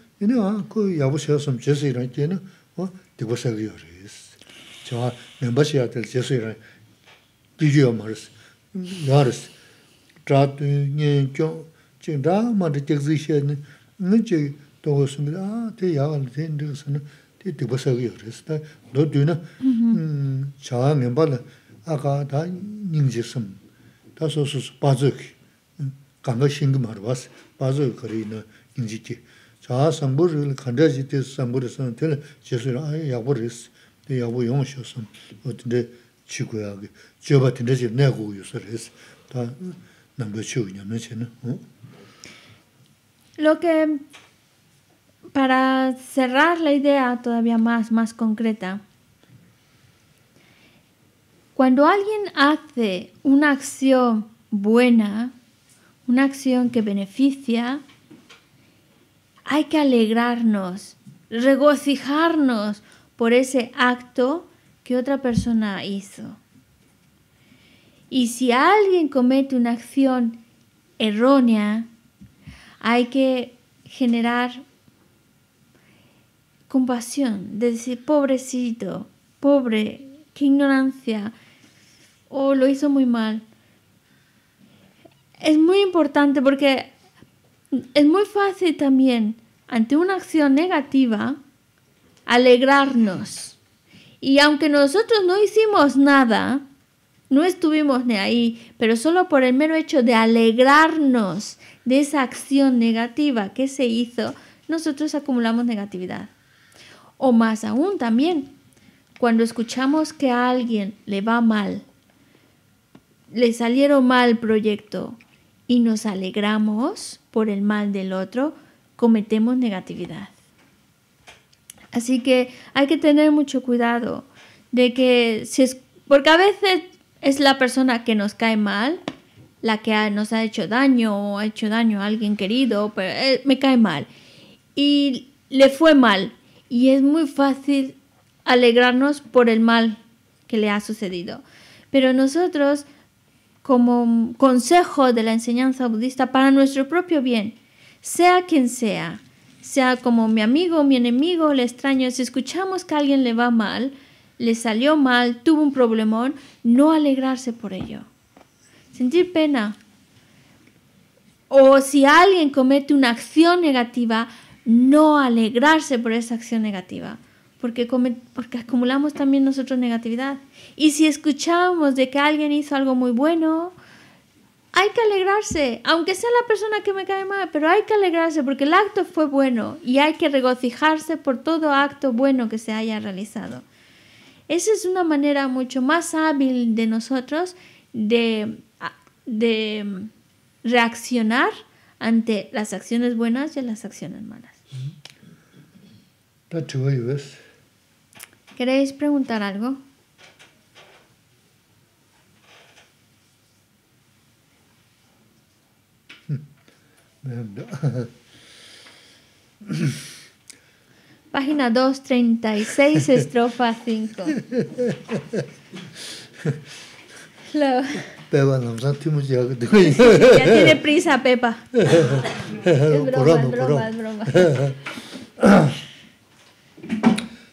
얘는 그 야보셔서 제스 이런 때는 어 되고 살려 그래서 제가 멤버십을 할때 제스 이런 비디오 말스 말스 트라트니 겨 진다 말이 택시션 늦게 도고스면 아 대야가 된들으서나 되게 벗어요 그래서 너 되는 음 자아 멤버 아가 다 닝지슴 다소스 빠즈 간거 신금 하러 왔어 빠즈 거리는 인지지 shāhā sāmbū rīla khandrā jī tī sāmbū rī sāmbū tī jēsū rā āyā yāgbū rī sī, tī yāgbū yōng shio sāmbū, wā tī ndē chī gu yā gī, gu yu Lo que, para cerrar la idea todavía más, más concreta, cuando alguien hace una acción buena, una acción que beneficia, hay que alegrarnos, regocijarnos por ese acto que otra persona hizo. Y si alguien comete una acción errónea, hay que generar compasión, decir, pobrecito, pobre, qué ignorancia, o lo hizo muy mal. Es muy importante porque es muy fácil también ante una acción negativa alegrarnos. Y aunque nosotros no hicimos nada, no estuvimos ni ahí, pero solo por el mero hecho de alegrarnos de esa acción negativa que se hizo, nosotros acumulamos negatividad. O más aún también, cuando escuchamos que a alguien le va mal, le salieron mal proyecto, y nos alegramos por el mal del otro, cometemos negatividad. Así que hay que tener mucho cuidado de que si es, porque a veces es la persona que nos cae mal, la que nos ha hecho daño o ha hecho daño a alguien querido, eh, me cae mal y le fue mal y es muy fácil alegrarnos por el mal que le ha sucedido. Pero nosotros como consejo de la enseñanza budista para nuestro propio bien, sea quien sea, sea como mi amigo, mi enemigo, el extraño, si escuchamos que a alguien le va mal, le salió mal, tuvo un problemón, no alegrarse por ello. Sentir pena. O si alguien comete una acción negativa, no alegrarse por esa acción negativa porque, porque acumulamos también nosotros negatividad. Y si escuchamos de que alguien hizo algo muy bueno, hay que alegrarse, aunque sea la persona que me cae mal, pero hay que alegrarse porque el acto fue bueno y hay que regocijarse por todo acto bueno que se haya realizado. Esa es una manera mucho más hábil de nosotros de, de reaccionar ante las acciones buenas y las acciones malas. ¿Queréis preguntar algo? [LAUGHS] Página 236, [LAUGHS] estrofa 5. ya tiene prisa, Pepa. [LAUGHS] es broma, es broma, es broma.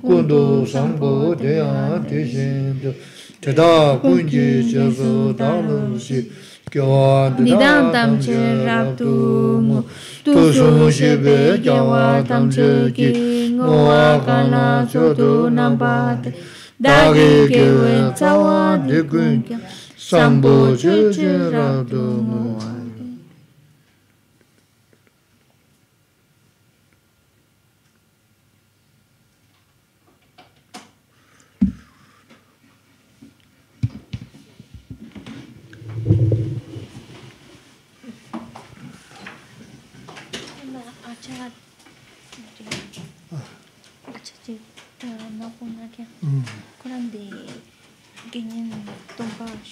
kundu sambo deya tishindu teda chesu dalun si kiawa dida mu tusu shibe kiawa tamche ki nguwa kana chodo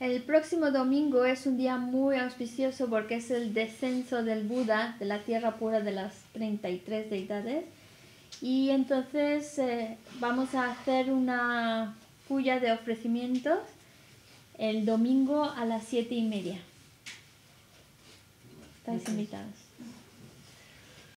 El próximo domingo es un día muy auspicioso porque es el descenso del Buda de la tierra pura de las 33 deidades. Y entonces eh, vamos a hacer una puya de ofrecimientos el domingo a las siete y media. Estáis invitados.